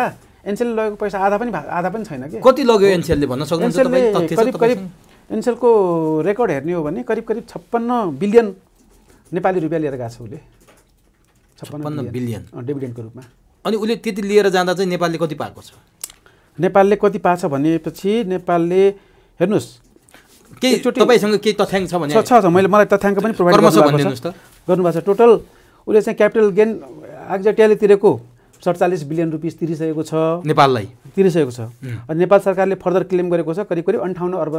एनसेलले लगेको पैसा आधा पनि आधा पनि छैन कि कति लग्यो एनसेलले भन्न सक्नुहुन्छ करिब करिब एनसेलको रेकर्ड हेर्ने हो भने करिब करिब छप्पन्न बिलियन नेपाली रुपियाँ लिएर गएको छ उसले छप्पन्न बिलियन डिभिडेन्डको रूपमा अनि उसले त्यति लिएर जाँदा चाहिँ नेपालले कति पाएको छ नेपालले कति पाएको छ भनेपछि नेपालले हेर्नुहोस् केही तपाईँसँग केही तथ्याङ्क छ भने छ मैले मलाई तथ्याङ्क पनि प्रोभाइड गर्नुभएको छ टोटल उसले चाहिँ क्यापिटल गेन आगजटियाले तिरेको सडचालिस बिलियन रुपिस तिरिसकेको छ नेपाललाई तिरिसकेको छ अनि नेपाल सरकारले फर्दर क्लेम गरेको छ करिब करिब अन्ठाउन्न अर्ब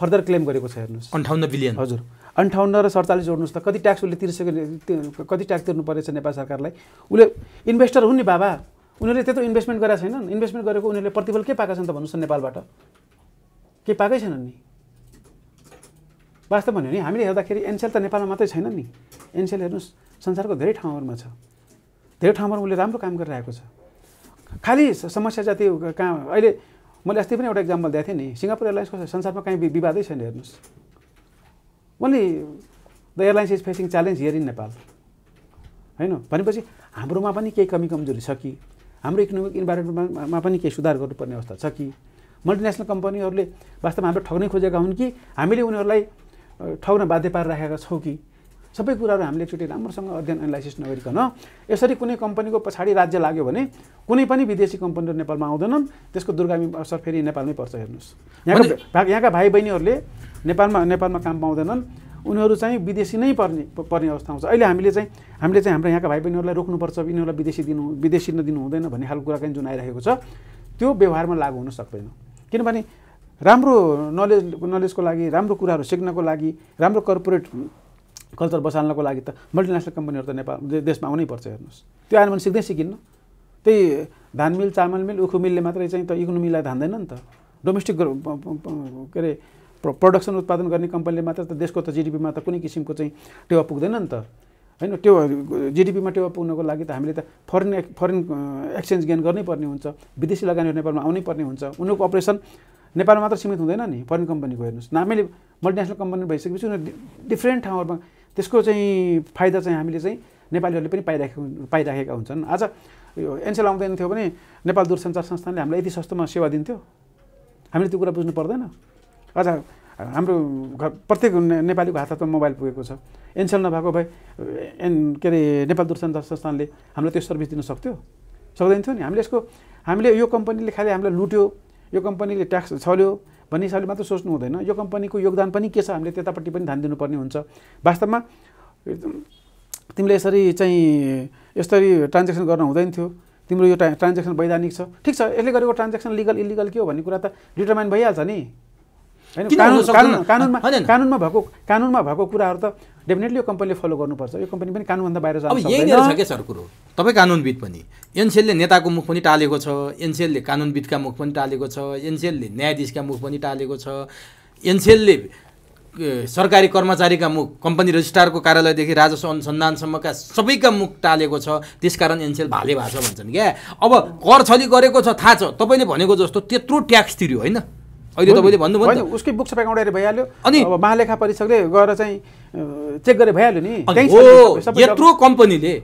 फर्दर क्लेम गरेको छ हेर्नुहोस् अन्ठाउन्न बिलियन हजुर अन्ठाउन्न र सडचालिस जोड्नुहोस् त कति ट्याक्स उसले तिरिसक्यो कति ट्याक्स तिर्नु परेछ नेपाल सरकारलाई उसले इन्भेस्टर हुन् नि बाबा उनीहरूले त्यत्रो इन्भेस्टमेन्ट गरेका छैनन् इन्भेस्टमेन्ट गरेको उनीहरूले प्रतिफल के पाएका छन् त भन्नुहोस् न नेपालबाट के पाएकै छैनन् नि वास्तव भन्यो नि हामीले हेर्दाखेरि एनसिएल त नेपालमा मात्रै छैनन् नि एनसिएल हेर्नुहोस् संसारको धेरै ठाउँहरूमा छ धेरै ठाउँमा उसले राम्रो काम गरिरहेको छ खालि समस्या जाति कहाँ अहिले मैले अस्ति पनि एउटा इक्जाम्पल दिएको थिएँ नि सिङ्गापुर एयरलाइन्सको संसारमा कहीँ विवादै छैन हेर्नुहोस् only the airlines is facing challenge here in Nepal होइन भनेपछि हाम्रोमा पनि केही कमी कमजोरी छ कि हाम्रो इकोनोमिक इन्भाइरोमेन्टमा पनि केही सुधार गर्नुपर्ने अवस्था छ कि मल्टिनेसनल कम्पनीहरूले वास्तवमा हाम्रो ठग्नै खोजेका हुन् कि हामीले उनीहरूलाई ठग्न बाध्य पारिराखेका छौँ कि सबै कुराहरू हामीले एकचोटि राम्रोसँग अध्ययन एनालाइसिस नगरिकन यसरी कुनै कम्पनीको पछाडि राज्य लाग्यो भने कुनै पनि विदेशी कम्पनीहरू नेपालमा आउँदैनन् त्यसको दुर्गामी असर फेरि नेपालमै पर्छ हेर्नुहोस् यहाँका यहाँका भाइ बहिनीहरूले नेपालमा नेपालमा काम पाउँदैनन् उनीहरू चाहिँ विदेशी नै पर्ने पर्ने अवस्था आउँछ अहिले हामीले चाहिँ हामीले चाहिँ हाम्रो यहाँका भाइ बहिनीहरूलाई रोक्नुपर्छ यिनीहरूलाई विदेशी दिनु विदेशी नदिनु हुँदैन भन्ने खालको कुराकानी जुन आइरहेको छ त्यो व्यवहारमा लागु हुन सक्दैन किनभने राम्रो नलेज नलेजको लागि राम्रो कुराहरू सिक्नको लागि राम्रो कर्पोरेट कल्चर बसाल्नको लागि त मल्टिनेसनल कम्पनीहरू त नेपाल देशमा आउनै पर्छ हेर्नुहोस् त्यो आएन भने सिक्दै सिकिन्न त्यही धान मिल चामल मिल उखु मिलले मात्रै चाहिँ त इकोनोमीलाई धान्दैन नि त डोमेस्टिक के अरे प्रडक्सन उत्पादन गर्ने कम्पनीले मात्र त देशको त जिडिपीमा त कुनै किसिमको चाहिँ टेवा पुग्दैन नि त होइन त्यो जिडिपीमा टेवा पुग्नको लागि त हामीले त फरेन फरेन एक्सचेन्ज गेन गर्नै पर्ने हुन्छ विदेशी लगानीहरू नेपालमा आउनै पर्ने हुन्छ उनीहरूको अपरेसन नेपालमा मात्र सीमित हुँदैन नि फरेन कम्पनीको हेर्नुहोस् न हामीले मल्टिनेसनल कम्पनी भइसकेपछि उनीहरू डिफ्रेन्ट ठाउँहरूमा त्यसको चाहिँ फाइदा चाहिँ हामीले चाहिँ नेपालीहरूले पनि पाइराखेको पाइराखेका हुन्छन् आज यो एनसेल आउँदैन थियो भने नेपाल दूरसञ्चार संस्थानले हामीलाई यति सस्तोमा सेवा दिन्थ्यो हामीले त्यो कुरा बुझ्नु पर्दैन आज हाम्रो घर प्रत्येक नेपालीको हात हातमा मोबाइल पुगेको छ एनसेल नभएको भए एन के अरे नेपाल दूरसञ्चार संस्थानले हामीलाई त्यो सर्भिस दिन सक्थ्यो सक्दैन थियो नि हामीले यसको हामीले यो कम्पनीले खालि हामीलाई लुट्यो यो कम्पनीले ट्याक्स छल्यो भन्ने हिसाबले मात्र सोच्नु हुँदैन यो कम्पनीको योगदान पनि के छ हामीले त्यतापट्टि पनि ध्यान दिनुपर्ने हुन्छ वास्तवमा तिमीले यसरी चाहिँ यसरी ट्रान्जेक्सन गर्न हुँदैन थियो तिम्रो यो ट्रान्जेक्सन वैधानिक छ ठिक छ यसले गरेको ट्रान्जेक्सन लिगल इलिगल के हो भन्ने कुरा त डिटरमाइन भइहाल्छ नि कानुनमा भएको कानुनमा भएको कुराहरू त डेफिनेटली यो कम्पनीले फलो गर्नुपर्छ यो कम्पनी पनि कानुनभन्दा बाहिर अब नै छ क्या सर कुरो तपाईँ कानुनविद पनि एनसिएलले नेताको मुख पनि टालेको छ एनसिएलले कानुनविदका मुख पनि टालेको छ एनसिएलले न्यायाधीशका मुख पनि टालेको छ एनसिएलले सरकारी कर्मचारीका मुख कम्पनी रजिस्ट्रारको कार्यालयदेखि राजस्व अनुसन्धानसम्मका सबैका मुख टालेको छ त्यसकारण एनसिएल भाले भएको छ भन्छन् क्या अब कर छली गरेको छ थाहा छ तपाईँले भनेको जस्तो त्यत्रो ट्याक्स तिर्यो होइन अहिले तपाईँले भन्नुभयो उसकै बुक्स प्याकाउँदाखेरि भइहाल्यो अनि महालेखा परीक्षकले गएर चाहिँ चेक गरेर भइहाल्यो नि यत्रो कम्पनीले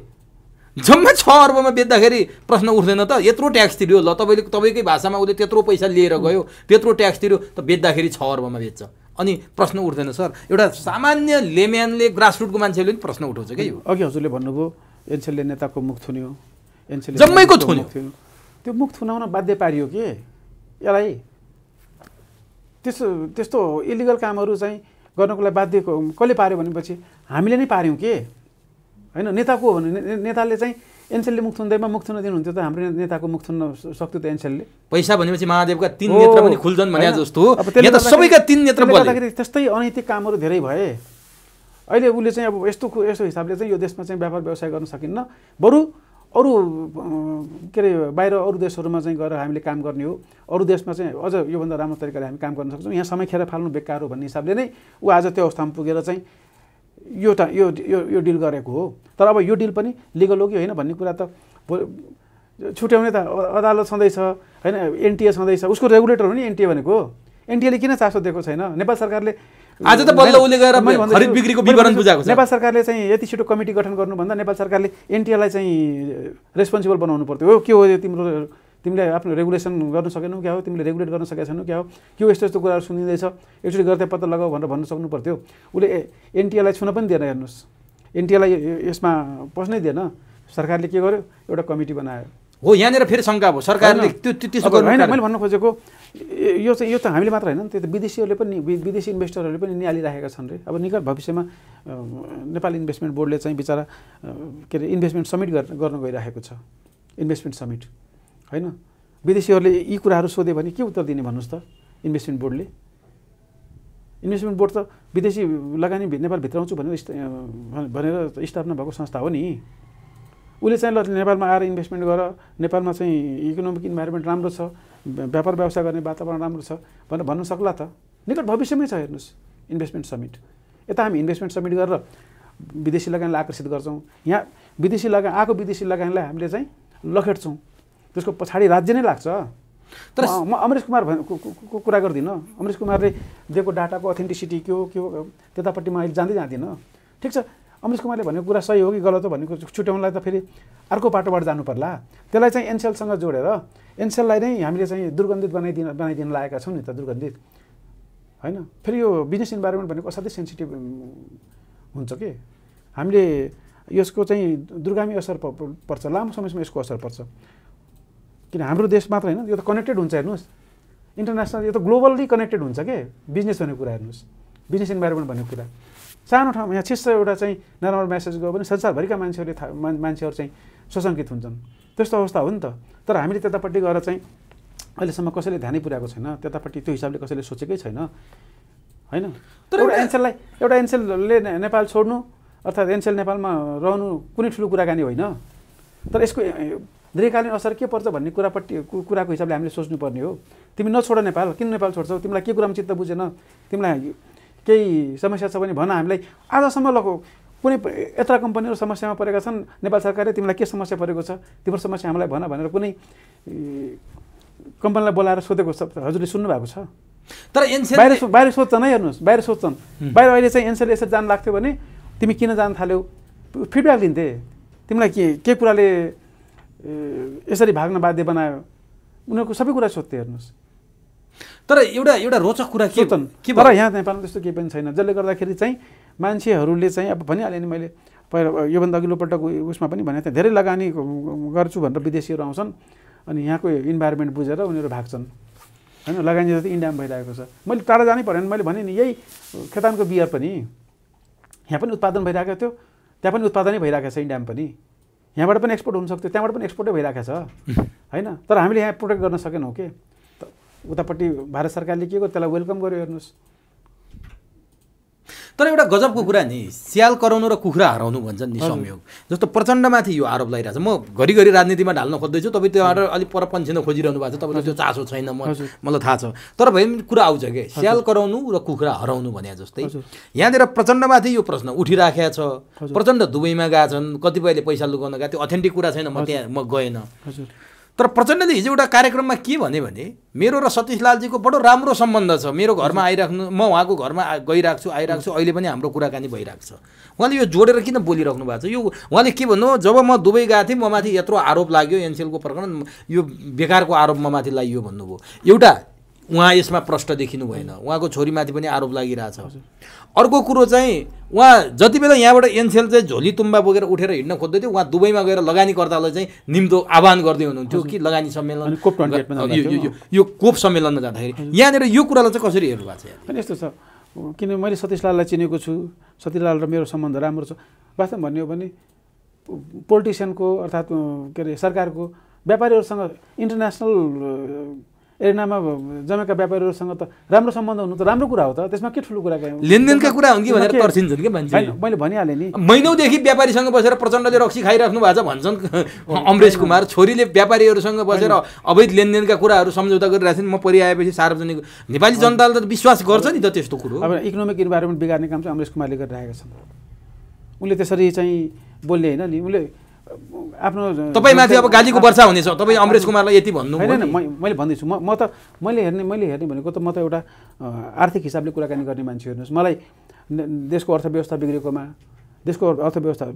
जम्मा छ अर्बमा बेच्दाखेरि प्रश्न उठ्दैन त यत्रो ट्याक्स तिर्यो ल तपाईँले तपाईँकै भाषामा उसले त्यत्रो पैसा लिएर गयो त्यत्रो ट्याक्स तिर्यो त बेच्दाखेरि छ अर्बमा बेच्छ अनि प्रश्न उठ्दैन सर एउटा सामान्य लेम्यानले ग्रासरुटको मान्छेले पनि प्रश्न उठाउँछ कि अघि हजुरले भन्नुभयो एनसेलले नेताको मुख थुन्यो एनसेल जम्मैको थुन्यो त्यो मुख थुनाउन बाध्य पारियो कि यसलाई त्यस त्यस्तो इलिगल कामहरू चाहिँ गर्नको लागि बाध्य कसले पाऱ्यो भनेपछि हामीले नै पाऱ्यौँ के होइन नेताको भने नेताले चाहिँ एनसेलले मुख थुन्दैमा मुख थुन दिनुहुन्थ्यो त हाम्रो नेताको मुख थुन्न सक्थ्यो त एनसेलले पैसा भनेपछि महादेवका तिन नेत्र पनि खुल्छन् भने जस्तो सबैका तिन नेत्र गर्दाखेरि त्यस्तै अनैतिक कामहरू धेरै भए अहिले उसले चाहिँ अब यस्तो यस्तो हिसाबले चाहिँ यो देशमा चाहिँ व्यापार व्यवसाय गर्न सकिन्न बरु अरू के अरे बाहिर अरू देशहरूमा चाहिँ गएर हामीले काम गर्ने हो अरू देशमा चाहिँ अझ योभन्दा राम्रो तरिकाले हामी काम गर्न सक्छौँ यहाँ समय खेर फाल्नु बेकार हो भन्ने हिसाबले नै ऊ आज त्यो अवस्थामा पुगेर चाहिँ यो टा यो यो डिल गरेको हो तर अब यो डिल पनि लिगल हो कि होइन भन्ने कुरा त छुट्याउने त अदालत सधैँ छ होइन एनटिए छ उसको रेगुलेटर हो नि एनटिए भनेको एनटिएले किन चासो दिएको छैन नेपाल सरकारले आज त बल्ल उसले गएर खरिद बिक्रीको विवरण बुझाएको छ नेपाल सरकारले चाहिँ यति छिटो कमिटी गठन गर्नुभन्दा नेपाल सरकारले एनटिएलाई चाहिँ रेस्पोन्सिबल बनाउनु पर्थ्यो हो के हो यो तिम्रो तिमीले आफ्नो रेगुलेसन गर्न सकेनौ क्या हो तिमीले रेगुलेट गर्न सकेका छैनौ क्या हो के हो यस्तो यस्तो कुराहरू सुनिँदैछ एकचोटि गर्दा पत्ता लगाऊ भनेर भन्न सक्नु पर्थ्यो उसले एनटिएलाई छुन पनि दिएन हेर्नुहोस् एनटिएलाई यसमा पस्नै दिएन सरकारले के गर्यो एउटा कमिटी बनायो हो यहाँनिर फेरि शङ्का भयो सरकारले त्यो त्यसो होइन मैले भन्नु खोजेको यो चाहिँ यो त हामीले मात्र होइन त्यो त विदेशीहरूले पनि विदेशी इन्भेस्टरहरूले पनि निहालिरहेका छन् रे अब निकट भविष्यमा नेपाल इन्भेस्टमेन्ट बोर्डले चाहिँ बिचरा के अरे इन्भेस्टमेन्ट समिट गर्न गइरहेको छ इन्भेस्टमेन्ट समिट होइन विदेशीहरूले यी कुराहरू सोध्यो भने के उत्तर दिने भन्नुहोस् त इन्भेस्टमेन्ट बोर्डले इन्भेस्टमेन्ट बोर्ड त विदेशी लगानी नेपालभित्र आउँछु भनेर भनेर स्थापना भएको संस्था हो नि उसले चाहिँ ल नेपालमा आएर इन्भेस्टमेन्ट गर नेपालमा चाहिँ इकोनोमिक इन्भाइरोमेन्ट राम्रो छ व्यापार व्यवसाय गर्ने वातावरण राम्रो छ भनेर भन्नु सक्ला त निकट भविष्यमै छ हेर्नुहोस् इन्भेस्टमेन्ट समिट यता हामी इन्भेस्टमेन्ट समिट गरेर विदेशी लगानीलाई आकर्षित गर्छौँ यहाँ विदेशी लगानी आएको विदेशी लगानीलाई हामीले चाहिँ लखेट्छौँ त्यसको पछाडि राज्य नै लाग्छ तर म अमरेश कुमार कुरा गर्दिनँ अमरेश कुमारले दिएको डाटाको अथेन्टिसिटी के हो के हो त्यतापट्टि म अहिले जाँदै जाँदिनँ ठिक छ अमरेश कुमारले भनेको कुरा सही हो कि गलत हो भन्ने कुरा छुट्याउनलाई त फेरि अर्को बाटोबाट जानु पर्ला त्यसलाई चाहिँ एनसेलसँग जोडेर एनसेललाई नै हामीले चाहिँ दुर्गन्धित बनाइदिन बनाइदिन लागेका छौँ नि त दुर्गन्धित होइन फेरि यो बिजनेस इन्भाइरोमेन्ट भनेको असाध्यै सेन्सिटिभ हुन्छ कि हामीले यसको चाहिँ दुर्गामी असर पर्छ लामो समयसम्म यसको असर पर्छ किन हाम्रो देश मात्र होइन यो त कनेक्टेड हुन्छ हेर्नुहोस् इन्टरनेसनल यो त ग्लोबल्ली कनेक्टेड हुन्छ के बिजनेस भन्ने कुरा हेर्नुहोस् बिजनेस इन्भाइरोमेन्ट भन्ने कुरा सानो ठाउँमा यहाँ छिस्सो एउटा चाहिँ नराम्रो म्यासेज गयो भने संसारभरिका मान्छेहरूले थाहा मान्छेहरू चाहिँ सशङ्कित हुन्छन् त्यस्तो अवस्था हो नि त तर हामीले त्यतापट्टि गएर चाहिँ अहिलेसम्म कसैले ध्यानै पुऱ्याएको छैन त्यतापट्टि त्यो हिसाबले कसैले सोचेकै छैन होइन तर एउटा एनसेललाई एउटा एनसेलले नेपाल छोड्नु अर्थात् एनसेल नेपालमा रहनु कुनै ठुलो कुराकानी होइन तर यसको दीर्घकालीन असर के पर्छ भन्ने कुरापट्टि कुराको हिसाबले हामीले सोच्नुपर्ने हो तिमी नछोड नेपाल किन नेपाल छोड्छौ तिमीलाई के कुरामा चित्त बुझेन तिमीलाई केही समस्या छ भने भन हामीलाई आजसम्म ल कुनै यत्र कम्पनीहरू समस्यामा परेका छन् नेपाल सरकारले तिमीलाई के समस्या परेको छ तिम्रो समस्या हामीलाई भन भनेर कुनै कम्पनीलाई बोलाएर सोधेको छ हजुरले सुन्नुभएको छ तर एनसेल बाहिर बाहिर सोध्छन् है हेर्नुहोस् बाहिर सोध्छन् बाहिर अहिले चाहिँ एनसेल यसरी जान लाग्थ्यो भने तिमी किन जान थाल्यौ फिडब्याक लिन्थे तिमीलाई के के कुराले यसरी भाग्न बाध्य बनायो उनीहरूको सबै कुरा सोध्थे हेर्नुहोस् तर एउटा एउटा रोचक कुरा के के तर यहाँ नेपालमा त्यस्तो केही पनि छैन जसले गर्दाखेरि चाहिँ मान्छेहरूले चाहिँ अब भनिहालेँ नि मैले पहिला योभन्दा पटक उसमा पनि भनेको थिएँ धेरै लगानी गर्छु भनेर विदेशीहरू आउँछन् अनि यहाँको इन्भाइरोमेन्ट बुझेर उनीहरू भाग्छन् होइन लगानी जति इन्डियामा भइरहेको छ मैले टाढा जानै परेन मैले भने नि यही खेतानको बियर पनि यहाँ पनि उत्पादन भइरहेको थियो त्यहाँ पनि उत्पादनै भइरहेको छ इन्डियामा पनि यहाँबाट पनि एक्सपोर्ट हुनसक्थ्यो त्यहाँबाट पनि एक्सपोर्टै भइरहेको छ होइन तर हामीले यहाँ प्रोटेक्ट गर्न सकेनौँ कि उतापट्टि भारत सरकारले के गर्यो त्यसलाई वेलकम गर्यो हेर्नुहोस् तर एउटा गजबको कुरा नि स्याल कराउनु र कुखुरा हराउनु भन्छ नि संयोग जस्तो प्रचण्डमाथि यो आरोप लगाइरहेको छ म घरिघरि राजनीतिमा ढाल्न खोज्दैछु तपाईँ त्योबाट अलिक पर पन्छिन खोजिरहनु भएको छ तपाईँलाई त्यो चासो छैन म मलाई थाहा छ तर भए पनि कुरा आउँछ के स्याल कराउनु र कुखुरा हराउनु भने जस्तै यहाँनिर प्रचण्डमाथि यो प्रश्न उठिराखेको छ प्रचण्ड दुबईमा छन् कतिपयले पैसा लुकाउन गएको त्यो अथेन्टिक कुरा छैन म त्यहाँ म गएन तर प्रचण्डले हिजो एउटा कार्यक्रममा के भने भने मेरो र सतीश लालजीको बडो राम्रो सम्बन्ध छ मेरो घरमा आइराख्नु म उहाँको घरमा गइरहेको छु आइरहेको छु अहिले पनि हाम्रो कुराकानी भइरहेको छ उहाँले यो जोडेर किन बोलिराख्नु भएको छ यो उहाँले के भन्नु जब म दुबई गएको थिएँ म माथि यत्रो आरोप लाग्यो एनसिएलको प्रकरण यो बेकारको आरोप म माथि लागियो भन्नुभयो एउटा उहाँ यसमा प्रष्ट देखिनु भएन उहाँको छोरीमाथि पनि आरोप लागिरहेछ अर्को कुरो चाहिँ उहाँ जति बेला यहाँबाट एनसेल चाहिँ झोली तुम्बा बोकेर उठेर हिँड्न खोज्दै थियो उहाँ दुबईमा गएर लगानीकर्तालाई चाहिँ निम्तो आह्वान गर्दै हुनुहुन्थ्यो कि लगानी सम्मेलन यो कोप सम्मेलनमा जाँदाखेरि यहाँनिर यो कुरालाई चाहिँ कसरी हेर्नु भएको छ यस्तो छ किनभने मैले सतीशलाललाई चिनेको छु सतीशलाल र मेरो सम्बन्ध राम्रो छ वास्तव भन्ने हो भने पोलिटिसियनको अर्थात् के अरे सरकारको व्यापारीहरूसँग इन्टरनेसनल एरिनामा जमेका व्यापारीहरूसँग त राम्रो सम्बन्ध हुनु त राम्रो कुरा हो त त्यसमा के ठुलो कुरा लेनदेनका कुरा हुन् कि भनेर तर्सिन्छन् कि मान्छे मैले भनिहालेँ नि महिनौदेखि व्यापारीसँग बसेर प्रचण्डले रक्सी खाइराख्नु भएको छ भन्छन् अमरेश कुमार छोरीले व्यापारीहरूसँग बसेर अवैध लेनदेनका कुराहरू सम्झौता गरिरहेको छन् म परि आएपछि सार्वजनिक नेपाली जनताले त विश्वास गर्छ नि त त्यस्तो कुरो अब इकोनोमिक इन्भाइरोमेन्ट बिगार्ने काम चाहिँ अमरेश कुमारले गरिरहेका छन् उसले त्यसरी चाहिँ बोल्ने होइन नि उसले आफ्नो तपाईँमाथि अब गालीको वर्षा हुनेछ तपाईँ अमरेश कुमारलाई यति भन्नु होइन मैले भन्दैछु म म त मैले हेर्ने मैले हेर्ने भनेको त म त एउटा आर्थिक हिसाबले कुराकानी गर्ने मान्छे हेर्नुहोस् मलाई देशको अर्थव्यवस्था बिग्रेकोमा देशको अर्थव्यवस्था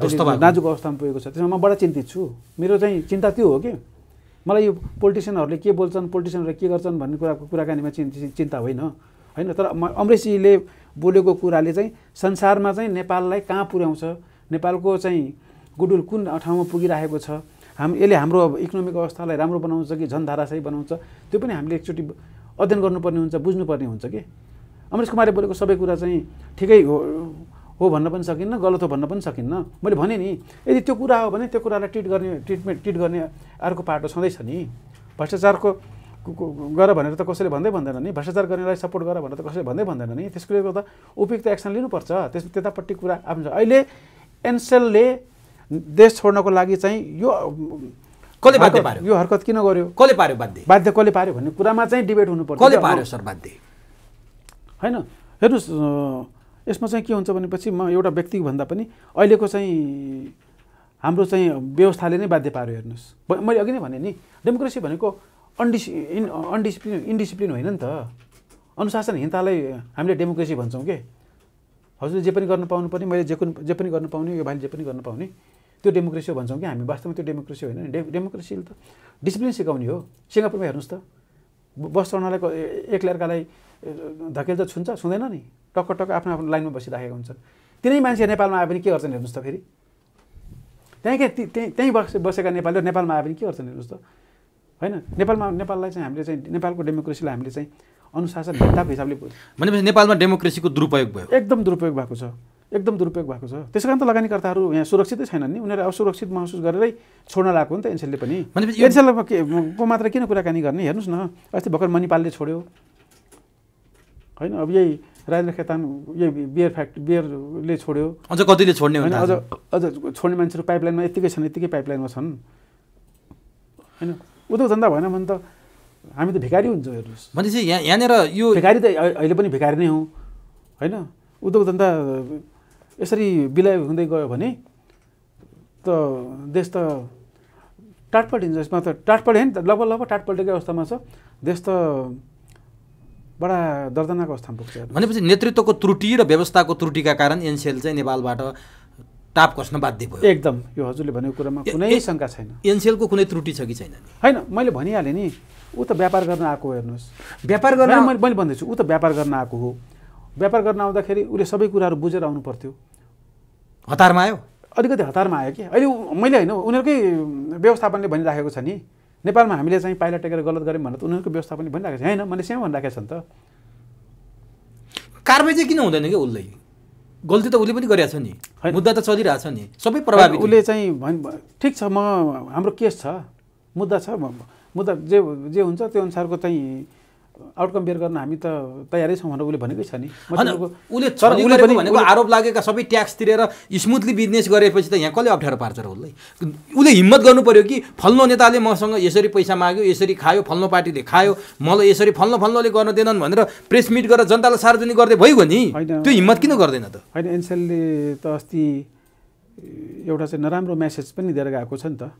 नाजुक अवस्थामा पुगेको छ त्यसमा म बडा चिन्तित छु मेरो चाहिँ चिन्ता त्यो हो कि मलाई यो पोलिटिसियनहरूले के बोल्छन् पोलिटिसियनहरूले के गर्छन् भन्ने कुराको कुराकानीमा चिन्ता होइन होइन तर अमरेशजीले बोलेको कुराले चाहिँ संसारमा चाहिँ नेपाललाई कहाँ पुर्याउँछ नेपालको चाहिँ गुडुल कुन ठाउँमा पुगिरहेको छ हाम यसले हाम्रो अब इकोनोमिक अवस्थालाई राम्रो बनाउँछ कि झन् सही बनाउँछ त्यो पनि हामीले एकचोटि अध्ययन गर्नुपर्ने हुन्छ बुझ्नुपर्ने हुन्छ कि अमरेश कुमारले बोलेको सबै कुरा चाहिँ ठिकै हो हो भन्न पनि सकिन्न गलत हो भन्न पनि सकिन्न मैले भनेँ नि यदि त्यो कुरा हो भने त्यो कुरालाई ट्रिट गर्ने ट्रिटमेन्ट ट्रिट गर्ने अर्को पाटो छँदैछ नि भ्रष्टाचारको गर भनेर त कसैले भन्दै भन्दैन नि भ्रष्टाचार गर्नेलाई सपोर्ट गर भनेर त कसैले भन्दै भन्दैन नि त्यसको त उपयुक्त एक्सन लिनुपर्छ त्यस त्यतापट्टि कुरा आफ्नो अहिले एनसेलले देश छोड्नको लागि चाहिँ यो कसले बाध्य पार्यो यो हरकत किन गर्यो कसले पार्यो बाध्य बाध्य कसले पार्यो भन्ने कुरामा चाहिँ डिबेट हुनु पर्छ कसले पार्यो सर बाध्य होइन हेर्नुहोस् यसमा चाहिँ के हुन्छ भनेपछि म एउटा व्यक्ति भन्दा पनि अहिलेको चाहिँ हाम्रो चाहिँ व्यवस्थाले नै बाध्य पार्यो हेर्नुहोस् मैले अघि नै भने नि डेमोक्रेसी भनेको अनडिसि अनडिसिप्लिन इन्डिसिप्लिन होइन नि त अनुशासनहीनतालाई हामीले डेमोक्रेसी भन्छौँ के हजुरले जे पनि गर्न पाउनु पर्ने मैले जे जे पनि गर्न पाउने यो भाइले जे पनि गर्न पाउने त्यो डेमोक्रेसी हो भन्छौँ कि हामी वास्तवमा त्यो डेमोक्रेसी होइन नि डे डेमोक्रेसीले त डिसिप्लिन सिकाउने हो सिङ्गापुरमा हेर्नुहोस् त चढ्नलाई एक लर्कालाई धकेल त छुन्छ छुँदैन नि टक्क टक्क आफ्नो आफ्नो लाइनमा बसिराखेको हुन्छ तिनै मान्छे नेपालमा आए पनि के गर्छन् हेर्नुहोस् त फेरि त्यहीँकै त्यहीँ त्यहीँ बस बसेका नेपाली नेपालमा आए पनि के गर्छन् हेर्नुहोस् त होइन नेपालमा नेपाललाई चाहिँ हामीले चाहिँ नेपालको डेमोक्रेसीलाई हामीले चाहिँ अनुशासन हिताब हिसाबले भनेपछि नेपालमा डेमोक्रेसीको दुरुपयोग भयो एकदम दुरुपयोग भएको छ एकदम दुरुपयोग भएको छ त्यसै कारण त लगानीकर्ताहरू यहाँ सुरक्षितै छैनन् नि उनीहरू असुरक्षित महसुस गरेरै छोड्न लगाएको हो नि त एनसेलले पनि एनसेलमा के को मात्र किन कुराकानी गर्ने हेर्नुहोस् न अस्ति भर्खर मणिपालले छोड्यो होइन अब यही राजेन्द्र खेतान यही बियर फ्याक्ट्री बियरले छोड्यो अझ कतिले छोड्ने होइन अझ अझ छोड्ने मान्छेहरू पाइपलाइनमा यत्तिकै छन् यत्तिकै पाइपलाइनमा छन् होइन उद्योग धन्दा भएन भने त हामी त भिखारी हुन्छौँ हेर्नुहोस् भनेपछि यहाँ यहाँनिर यो भिखारी त अहिले पनि भिखारी नै हौँ होइन उद्योग धन्दा यसरी विलय हुँदै गयो भने त देश त टाटपल्टिन्छ यसमा त टाटपल्ट नि त लगभग लगभग टाटपल्टेकै अवस्थामा छ देश त बडा दर्दनाको अवस्थामा पुग्छ भनेपछि नेतृत्वको त्रुटि र व्यवस्थाको त्रुटिका कारण एनसिएल चाहिँ नेपालबाट टाप खस्न बाध्य भयो एकदम यो हजुरले भनेको कुरामा कुनै शङ्का छैन एनसिएलको कुनै त्रुटि छ कि छैन होइन मैले भनिहालेँ नि ऊ त व्यापार गर्न आएको हेर्नुहोस् व्यापार गर्न मैले भन्दैछु ऊ त व्यापार गर्न आएको हो व्यापार गर्न आउँदाखेरि उसले सबै कुराहरू बुझेर आउनु पर्थ्यो हतारमा आयो अलिकति हतारमा आयो कि अहिले मैले होइन उनीहरूकै व्यवस्थापनले भनिराखेको छ नि नेपालमा हामीले चाहिँ पाइला टेकेर गलत गऱ्यौँ भनेर त उनीहरूको व्यवस्थापनले भनिरहेको छ होइन मैले सेम भनिराखेको छ नि त कारवाही चाहिँ किन हुँदैन कि उसले गल्ती त उसले पनि गरिरहेको छ नि मुद्दा त चलिरहेको छ नि सबै प्रभाव उसले चाहिँ भन् ठिक छ म हाम्रो केस छ मुद्दा छ मुद्दा जे जे हुन्छ त्यो अनुसारको चाहिँ आउटकम बेयर गर्न हामी त तयारै छौँ भनेर उसले भनेकै छ नि उसले उसले पनि भनेको आरोप लागेका सबै ट्याक्स तिरेर स्मुथली बिजनेस गरेपछि त यहाँ कसले अप्ठ्यारो पार्छ र उसलाई उसले हिम्मत गर्नु पऱ्यो कि फल्लो नेताले मसँग यसरी पैसा माग्यो यसरी खायो फल्लो पार्टीले खायो मलाई यसरी फल्लो फल्लोले गर्न दिएनन् भनेर प्रेस मिट गरेर जनतालाई सार्वजनिक गर्दै भइगयो नि त्यो हिम्मत किन गर्दैन त होइन एनसेलले त अस्ति एउटा चाहिँ नराम्रो म्यासेज पनि दिएर गएको छ नि त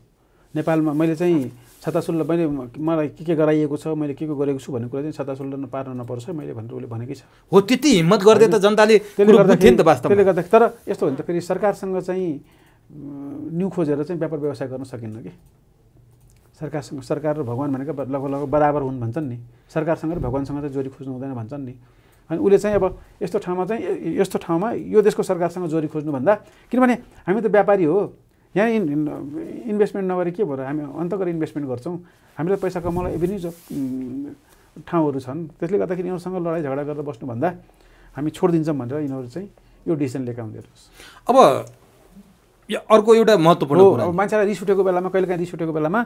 नेपालमा मैले चाहिँ छातासुल्ल मैले मलाई के के गराइएको छ मैले के के गरेको छु भन्ने कुरा चाहिँ छातासुल्ल पार्न नपर्छ मैले भनेर उसले भनेकै छ हो त्यति हिम्मत गर्दै त जनताले त्यसले गर्दा त्यसले गर्दा तर यस्तो भने फेरि सरकारसँग चाहिँ न्यु खोजेर चाहिँ व्यापार व्यवसाय गर्न सकिन्न कि सरकारसँग सरकार र भगवान् भनेको लगभग लगभग बराबर हुन् भन्छन् नि सरकारसँग र भगवान्सँग चाहिँ जोरी खोज्नु हुँदैन भन्छन् नि अनि उसले चाहिँ अब यस्तो ठाउँमा चाहिँ यस्तो ठाउँमा यो देशको सरकारसँग जोरी भन्दा किनभने हामी त व्यापारी हो यहाँ इन इन्भेस्टमेन्ट नगरी के भएर हामी अन्त गरेर इन्भेस्टमेन्ट गर्छौँ हामीलाई पैसा कमाउन एभेन्यू ठाउँहरू छन् त्यसले गर्दाखेरि यिनीहरूसँग लडाइँ झगडा गरेर बस्नुभन्दा हामी छोडिदिन्छौँ भनेर यिनीहरू चाहिँ यो डिसिसन लिएका हुँदैनस् अब अर्को एउटा महत्त्वपूर्ण अब मान्छेलाई रिस उठेको बेलामा कहिले काहीँ रिस उठेको बेलामा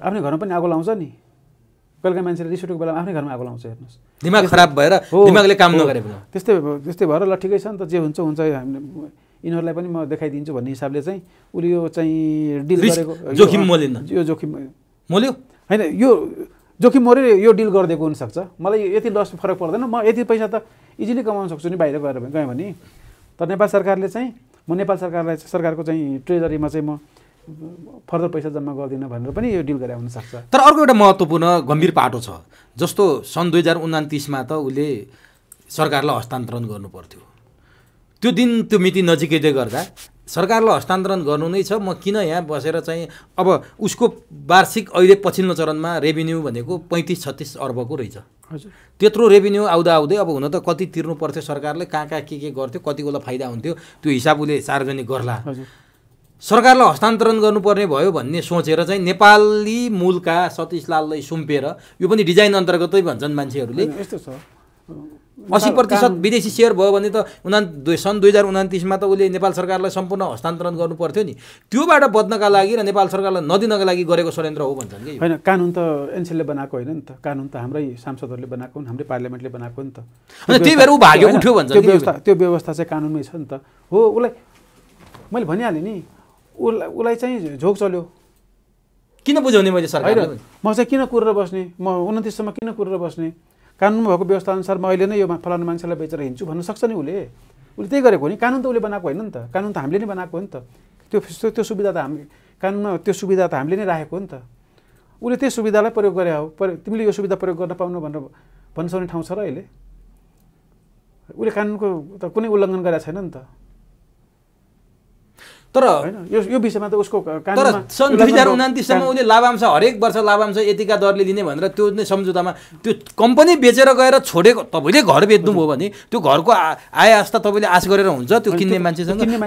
आफ्नै घरमा पनि आगो लाउँछ नि कहिले मान्छेले रिस उठेको बेलामा आफ्नै घरमा आगो लाउँछ हेर्नुहोस् दिमाग खराब भएर दिमागले काम नगरेको त्यस्तै त्यस्तै भएर ल ठिकै छ नि त जे हुन्छ हुन्छ हामीले यिनीहरूलाई पनि म देखाइदिन्छु भन्ने हिसाबले चाहिँ उसले यो चाहिँ डिल गरेको जोखिम मोलेन यो जोखिम मोल्यो होइन यो जोखिम मरेर यो डिल गरिदिएको हुनसक्छ मलाई यति लस फरक पर्दैन म यति पैसा त इजिली कमाउन सक्छु नि बाहिर गएर गएँ भने तर नेपाल सरकारले चाहिँ म नेपाल सरकारलाई सरकारको चाहिँ ट्रेजरीमा चाहिँ म फर्दर पैसा जम्मा गर्दिनँ भनेर पनि यो डिल गरे हुनसक्छ तर अर्को एउटा महत्त्वपूर्ण गम्भीर पाटो छ जस्तो सन् दुई हजार उनातिसमा त उसले सरकारलाई हस्तान्तरण गर्नु पर्थ्यो त्यो दिन त्यो मिति नजिकैले गर्दा सरकारलाई हस्तान्तरण गर्नु नै छ म किन यहाँ बसेर चाहिँ अब उसको वार्षिक अहिले पछिल्लो चरणमा रेभिन्यू भनेको पैँतिस छत्तिस अर्बको रहेछ हजुर त्यत्रो रेभिन्यू आउँदा आउँदै अब हुन त कति तिर्नु पर्थ्यो सरकारले कहाँ कहाँ के के गर्थ्यो कति कतिकोलाई फाइदा हुन्थ्यो त्यो हिसाब उसले सार्वजनिक गर्ला सरकारलाई हस्तान्तरण गर्नुपर्ने भयो भन्ने सोचेर चाहिँ नेपाली मूलका सतीशलाललाई सुम्पेर यो पनि डिजाइन अन्तर्गतै भन्छन् मान्छेहरूले यस्तो छ असी प्रतिशत विदेशी सेयर भयो भने त उना सन् दुई हजार उनातिसमा त उसले नेपाल सरकारलाई सम्पूर्ण हस्तान्तरण गर्नु पर्थ्यो नि त्योबाट बच्नका लागि र नेपाल सरकारलाई नदिनका लागि गरेको षड्यन्त्र हो भन्छन् कि होइन कानुन त एनसिएलले बनाएको होइन नि त कानुन त हाम्रै सांसदहरूले बनाएको हाम्रै पार्लियामेन्टले बनाएको नि त त्यही भएर ऊ भाग्यो उठ्यो भन्छ त्यो व्यवस्था त्यो व्यवस्था चाहिँ कानुनमै छ नि त हो उसलाई मैले भनिहालेँ नि उसलाई उसलाई चाहिँ झोक चल्यो किन बुझाउने मैले होइन म चाहिँ किन कुरेर बस्ने म उन्तिससम्म किन कुरेर बस्ने कानुनमा भएको अनुसार म अहिले नै यो फलानु मान्छेलाई बेचेर हिँड्छु भन्न सक्छ नि उसले उसले त्यही गरेको हो नि कानुन त उसले बनाएको होइन नि त कानुन त हामीले नै बनाएको हो नि त त्यो त्यो सुविधा त हामी कानुनमा त्यो सुविधा त हामीले नै राखेको हो नि त उसले त्यही सुविधालाई प्रयोग गरे हो तिमीले यो सुविधा प्रयोग गर्न पाउनु भनेर भन्न सक्ने ठाउँ छ र अहिले उसले कानुनको त कुनै उल्लङ्घन गरेको छैन नि त तर यो यो विषयमा त उसको तर सन् दुई हजार उनातिससम्म उसले लाभांश हरेक वर्ष लाभांश यतिका दरले दिने भनेर त्यो नै सम्झौतामा त्यो कम्पनी बेचेर गएर छोडेको तपाईँले घर बेच्नु बेच्नुभयो भने त्यो घरको आय आस्था तपाईँले आश गरेर हुन्छ त्यो किन्ने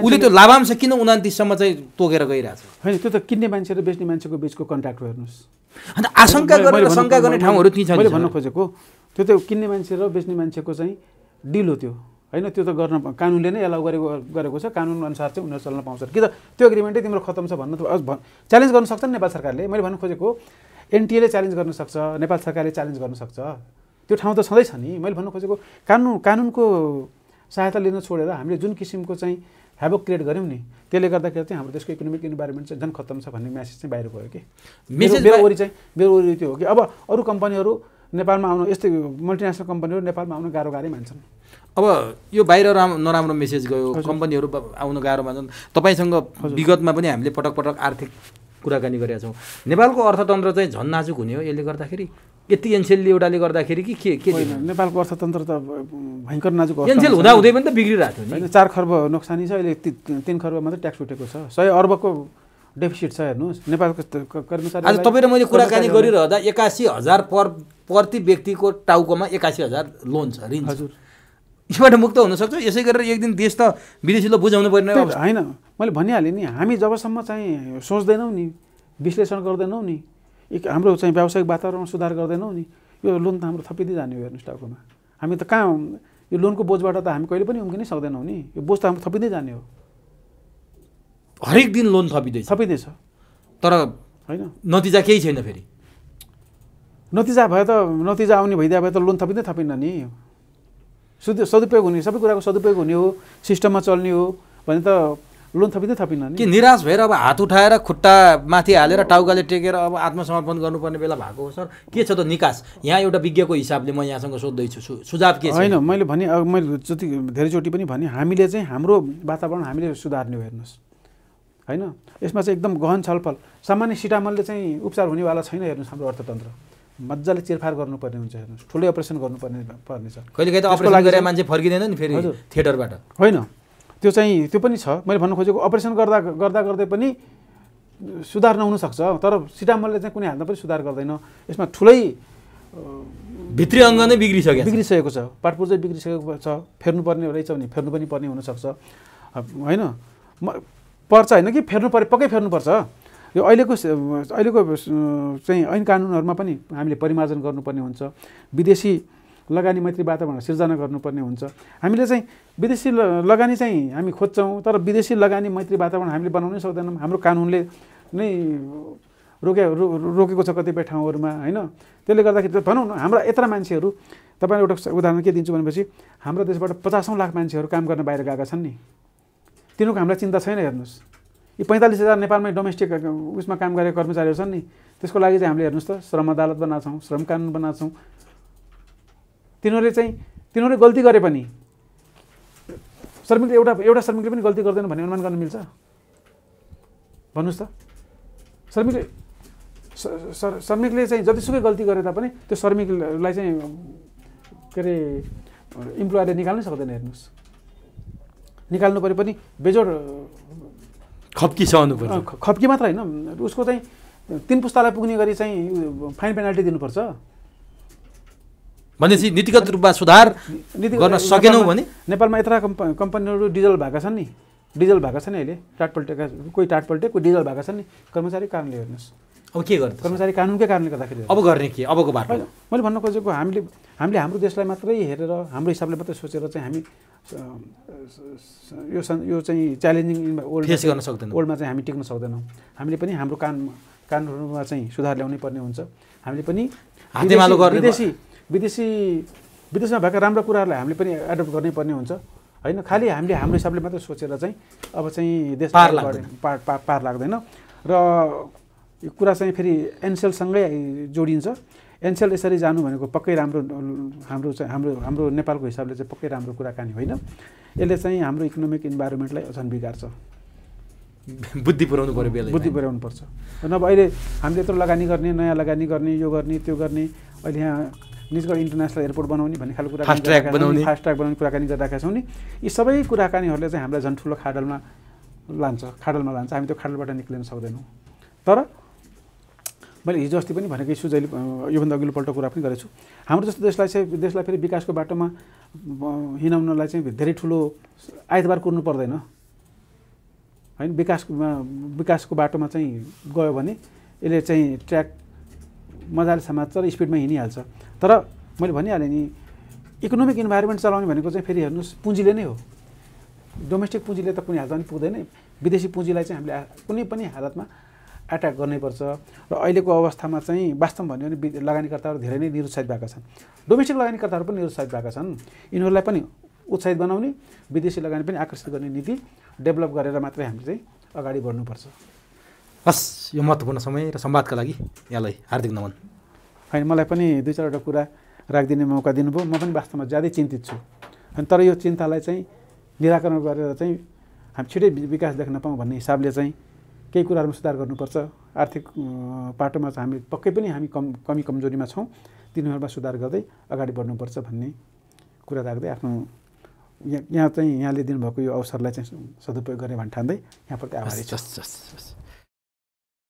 मान्छेसँग उसले त्यो लाभांश किन उनातिससम्म चाहिँ तोकेर गइरहेको छ होइन त्यो त किन्ने मान्छे र बेच्ने मान्छेको बिचको कन्ट्याक्ट हेर्नुहोस् अन्त आशङ्का गरेर शङ्का गर्ने ठाउँहरू के छन् मैले खोजेको त्यो त किन्ने मान्छे र बेच्ने मान्छेको चाहिँ डिल हो त्यो होइन त्यो त गर्न कानुनले नै एलाउ गरेको गरेको छ अनुसार चाहिँ उनीहरू चल्न पाउँछन् कि त त्यो एग्रिमेन्टै तिम्रो खत्तम छ भन्नु त च्यालेन्ज गर्न सक्छ नेपाल सरकारले मैले भन्नु खोजेको एनटिएले च्यालेन्ज गर्न सक्छ नेपाल सरकारले च्यालेन्ज गर्न सक्छ त्यो ठाउँ त छँदैछ नि मैले भन्नु खोजेको कानुन कानुनको सहायता लिन छोडेर हामीले जुन किसिमको चाहिँ हेबो क्रिएट गऱ्यौँ नि त्यसले गर्दाखेरि चाहिँ हाम्रो देशको इकोनोमिक इन्भाइरोमेन्ट चाहिँ झन् खत्तम छ भन्ने म्यासेज चाहिँ बाहिर गयो कि मेरो वरि चाहिँ मेरो वरि त्यो हो कि अब अरू कम्पनीहरू नेपालमा आउनु यस्तै मल्टिनेसनल कम्पनीहरू नेपालमा आउनु गाह्रो गाह्रै मान्छन् अब यो बाहिर राम नराम्रो मेसेज गयो कम्पनीहरू आउनु गाह्रोमा छन् तपाईँसँग विगतमा पनि हामीले पटक पटक आर्थिक कुराकानी गरेका छौँ नेपालको अर्थतन्त्र चाहिँ झन् नाजुक हुने हो यसले गर्दाखेरि यति एनसेलले एउटाले गर्दाखेरि कि के के नेपालको अर्थतन्त्र त भयङ्कर नाजुक एनसेल हुँदा हुँदै पनि त बिग्रिरहेको थियो चार खर्ब नोक्सानी छ अहिले तिन खर्ब मात्रै ट्याक्स उठेको छ सय अर्बको डेफिसिट छ हेर्नुहोस् नेपालको कर्मचारी आज तपाईँ र मैले कुराकानी गरिरहँदा एकासी हजार पर प्रति व्यक्तिको टाउकोमा एकासी हजार लोन छ ऋण हजुर यसबाट मुक्त हुनसक्छ यसै गरेर एक दिन देश त विदेशीलाई बुझाउनु पर्ने होइन मैले भनिहालेँ नि हामी जबसम्म चाहिँ सोच्दैनौँ नि विश्लेषण गर्दैनौँ नि एक हाम्रो चाहिँ व्यावसायिक वातावरणमा सुधार गर्दैनौँ नि यो लोन त हाम्रो थपिँदै जाने हो हेर्नुहोस् टाउकोमा हामी त कहाँ यो लोनको बोझबाट त हामी कहिले पनि उम्किनै सक्दैनौँ नि यो बोझ त हाम्रो थपिँदै जाने हो हरेक दिन लोन थपिँदै थपिँदैछ तर होइन नतिजा केही छैन फेरि नतिजा भयो त नतिजा आउने भइदिए भए त लोन थपिँदै थपिन्न नि सुद सदुपयोग हुने सबै कुराको सदुपयोग हुने हो सिस्टममा चल्ने हो भने त लोन थपिँदै थपिन्न कि निराश भएर अब हात उठाएर खुट्टा माथि हालेर टाउकाले टेकेर अब आत्मसमर्पण गर्नुपर्ने बेला भएको हो सर के छ त निकास यहाँ एउटा विज्ञको हिसाबले म यहाँसँग सोध्दैछु सुझाव के होइन मैले भने अब मैले जति धेरैचोटि पनि भने हामीले चाहिँ हाम्रो वातावरण हामीले सुधार्ने हो हेर्नुहोस् होइन यसमा चाहिँ एकदम गहन छलफल सामान्य सिटामलले चाहिँ उपचार हुनेवाला छैन हेर्नुहोस् हाम्रो अर्थतन्त्र मजाले चिरफार गर्नुपर्ने हुन्छ हेर्नुहोस् ठुलै अपरेसन गर्नुपर्ने पर्नेछ कहिलेकाहीँ त अपरेसन गरेर मान्छे फर्किँदैन नि फेरि थिएटरबाट होइन त्यो चाहिँ त्यो पनि छ मैले भन्नु खोजेको अपरेसन गर्दा गर्दा गर्दै पनि सुधार नहुनसक्छ तर सिटामलले चाहिँ कुनै हाल्दा पनि सुधार गर्दैन यसमा ठुलै भित्री अङ्ग नै बिग्रिसक्यो बिग्रिसकेको छ चाहिँ बिग्रिसकेको छ फेर्नुपर्ने रहेछ भने फेर्नु पनि पर्ने हुनसक्छ होइन पर्छ होइन कि फेर्नु पऱ्यो पक्कै फेर्नुपर्छ यो अहिलेको अहिलेको चाहिँ ऐन कानुनहरूमा पनि हामीले परिमार्जन गर्नुपर्ने हुन्छ विदेशी लगानी मैत्री वातावरण सिर्जना गर्नुपर्ने हुन्छ हामीले चाहिँ विदेशी लगानी चाहिँ हामी खोज्छौँ तर विदेशी लगानी मैत्री वातावरण हामीले बनाउनै सक्दैनौँ हाम्रो कानुनले नै रोके रो रोकेको छ कतिपय ठाउँहरूमा होइन त्यसले गर्दाखेरि भनौँ न हाम्रा यत्र मान्छेहरू तपाईँलाई एउटा उदाहरण के दिन्छु भनेपछि हाम्रो देशबाट पचासौँ लाख मान्छेहरू काम गर्न बाहिर गएका छन् नि तिनीहरूको हामीलाई चिन्ता छैन हेर्नुहोस् यी पैँतालिस हजार नेपालमै डोमेस्टिक उसमा काम गरेका कर्मचारीहरू छन् नि त्यसको लागि चाहिँ हामीले हेर्नुहोस् त श्रम अदालत बनाएको श्रम कानुन बनाएको छौँ तिनीहरूले चाहिँ तिनीहरूले गल्ती गरे पनि श्रमिकले एउटा एउटा श्रमिकले पनि गल्ती गर्दैन भन्ने अनुमान गर्न मिल्छ भन्नुहोस् त श्रमिकले श्रमिकले चाहिँ जतिसुकै गल्ती गरे तापनि त्यो श्रमिकलाई चाहिँ के अरे इम्प्लोयरले निकाल्नै सक्दैन हेर्नुहोस् निकाल्नु पऱ्यो पनि बेजोड खप्की सहनुपर्छ खप्की मात्र होइन उसको चाहिँ तिन पुस्तालाई पुग्ने गरी चाहिँ फाइन पेनाल्टी दिनुपर्छ भनेपछि नीतिगत रूपमा सुधार गर्न सकेनौँ भने नेपालमा यत्र कम्पनीहरू डिजल भएका छन् नि डिजल भएका छन् नि अहिले टाटपल्टेका कोही टाटपल्टे कोही डिजल भएका छन् नि कर्मचारी कारणले हेर्नुहोस् अब के गर्ने कर्मचारी कानुनकै कारणले गर्दाखेरि अब गर्ने के अबको बाटो मैले भन्न खोजेको हामीले हामीले हाम्रो देशलाई मात्रै हेरेर हाम्रो हिसाबले मात्रै सोचेर चाहिँ हामी यो यो चाहिँ च्यालेन्जिङ वर्ल्ड फेस गर्न सक्दैन ओल्डमा चाहिँ हामी टिक्न सक्दैनौँ हामीले पनि हाम्रो कान कानुनहरूमा चाहिँ सुधार ल्याउनै पर्ने हुन्छ हामीले पनि विदेशी विदेशी विदेशमा भएका राम्रा कुराहरूलाई हामीले पनि एडप्ट गर्नै पर्ने हुन्छ होइन खालि हामीले हाम्रो हिसाबले मात्रै सोचेर चाहिँ अब चाहिँ देश पार लाग्दैन र यो कुरा चाहिँ फेरि एनसेलसँगै जोडिन्छ एनसेल यसरी जानु भनेको पक्कै राम्रो हाम्रो चाहिँ हाम्रो हाम्रो नेपालको हिसाबले चाहिँ पक्कै राम्रो कुराकानी होइन यसले चाहिँ हाम्रो इकोनोमिक इन्भाइरोमेन्टलाई अझन बिगार्छ बुद्धि पुऱ्याउनु पऱ्यो बेला बुद्धि पुऱ्याउनु पर्छ नभए अहिले हामीले यत्रो लगानी गर्ने नयाँ लगानी गर्ने यो गर्ने त्यो गर्ने अहिले यहाँ निजगढ इन्टरनेसनल एयरपोर्ट बनाउने भन्ने खालको कुरा ट्र्याक बनाउने फास्ट ट्र्याक बनाउने कुराकानी गरिरहेका छौँ नि यी सबै कुराकानीहरूले चाहिँ हामीलाई झन् ठुलो खाडलमा लान्छ खाडलमा लान्छ हामी त्यो खाडलबाट निक्लिन सक्दैनौँ तर मैले हिजो अस्ति पनि भनेको छु जहिले योभन्दा अघिल्लोपल्ट कुरा पनि गरेको छु हाम्रो जस्तो देशलाई चाहिँ देशलाई फेरि विकासको बाटोमा हिँडाउनलाई चाहिँ धेरै ठुलो आइतबार कुर्नु पर्दैन होइन विकासमा विकासको बाटोमा चाहिँ गयो भने यसले चाहिँ ट्र्याक मजाले समात्छ र स्पिडमा हिँडिहाल्छ तर मैले भनिहालेँ नि इकोनोमिक इन्भाइरोमेन्ट चलाउने भनेको चाहिँ फेरि हेर्नुहोस् पुँजीले नै हो डोमेस्टिक पुँजीले त कुनै हालतमा पनि पुग्दैन विदेशी पुँजीलाई चाहिँ हामीले कुनै पनि हालतमा एट्याक गर्नैपर्छ र अहिलेको अवस्थामा चाहिँ वास्तवमा भन्यो भने लगानीकर्ताहरू धेरै नै निरुत्साहित भएका छन् डोमेस्टिक लगानीकर्ताहरू पनि निरुत्साहित भएका छन् यिनीहरूलाई पनि उत्साहित बनाउने विदेशी लगानी पनि आकर्षित गर्ने नीति डेभलप गरेर मात्रै हामी चाहिँ अगाडि बढ्नुपर्छ हस् यो महत्त्वपूर्ण समय र संवादका लागि यहाँलाई हार्दिक नमन होइन मलाई पनि दुई चारवटा कुरा राखिदिने मौका दिनुभयो म पनि वास्तवमा ज्यादै चिन्तित छु अनि तर यो चिन्तालाई चाहिँ निराकरण गरेर चाहिँ हामी छिटै विकास देख्न पाउँ भन्ने हिसाबले चाहिँ केही कुराहरूमा सुधार गर्नुपर्छ आर्थिक पाटोमा चाहिँ हामी पक्कै पनि हामी कम कमी कमजोरीमा छौँ तिनीहरूमा सुधार गर्दै अगाडि बढ्नुपर्छ भन्ने कुरा राख्दै आफ्नो यहाँ यहाँ चाहिँ यहाँले दिनुभएको यो अवसरलाई चाहिँ सदुपयोग गर्ने भन्ने ठान्दै यहाँप्रति आभारी छ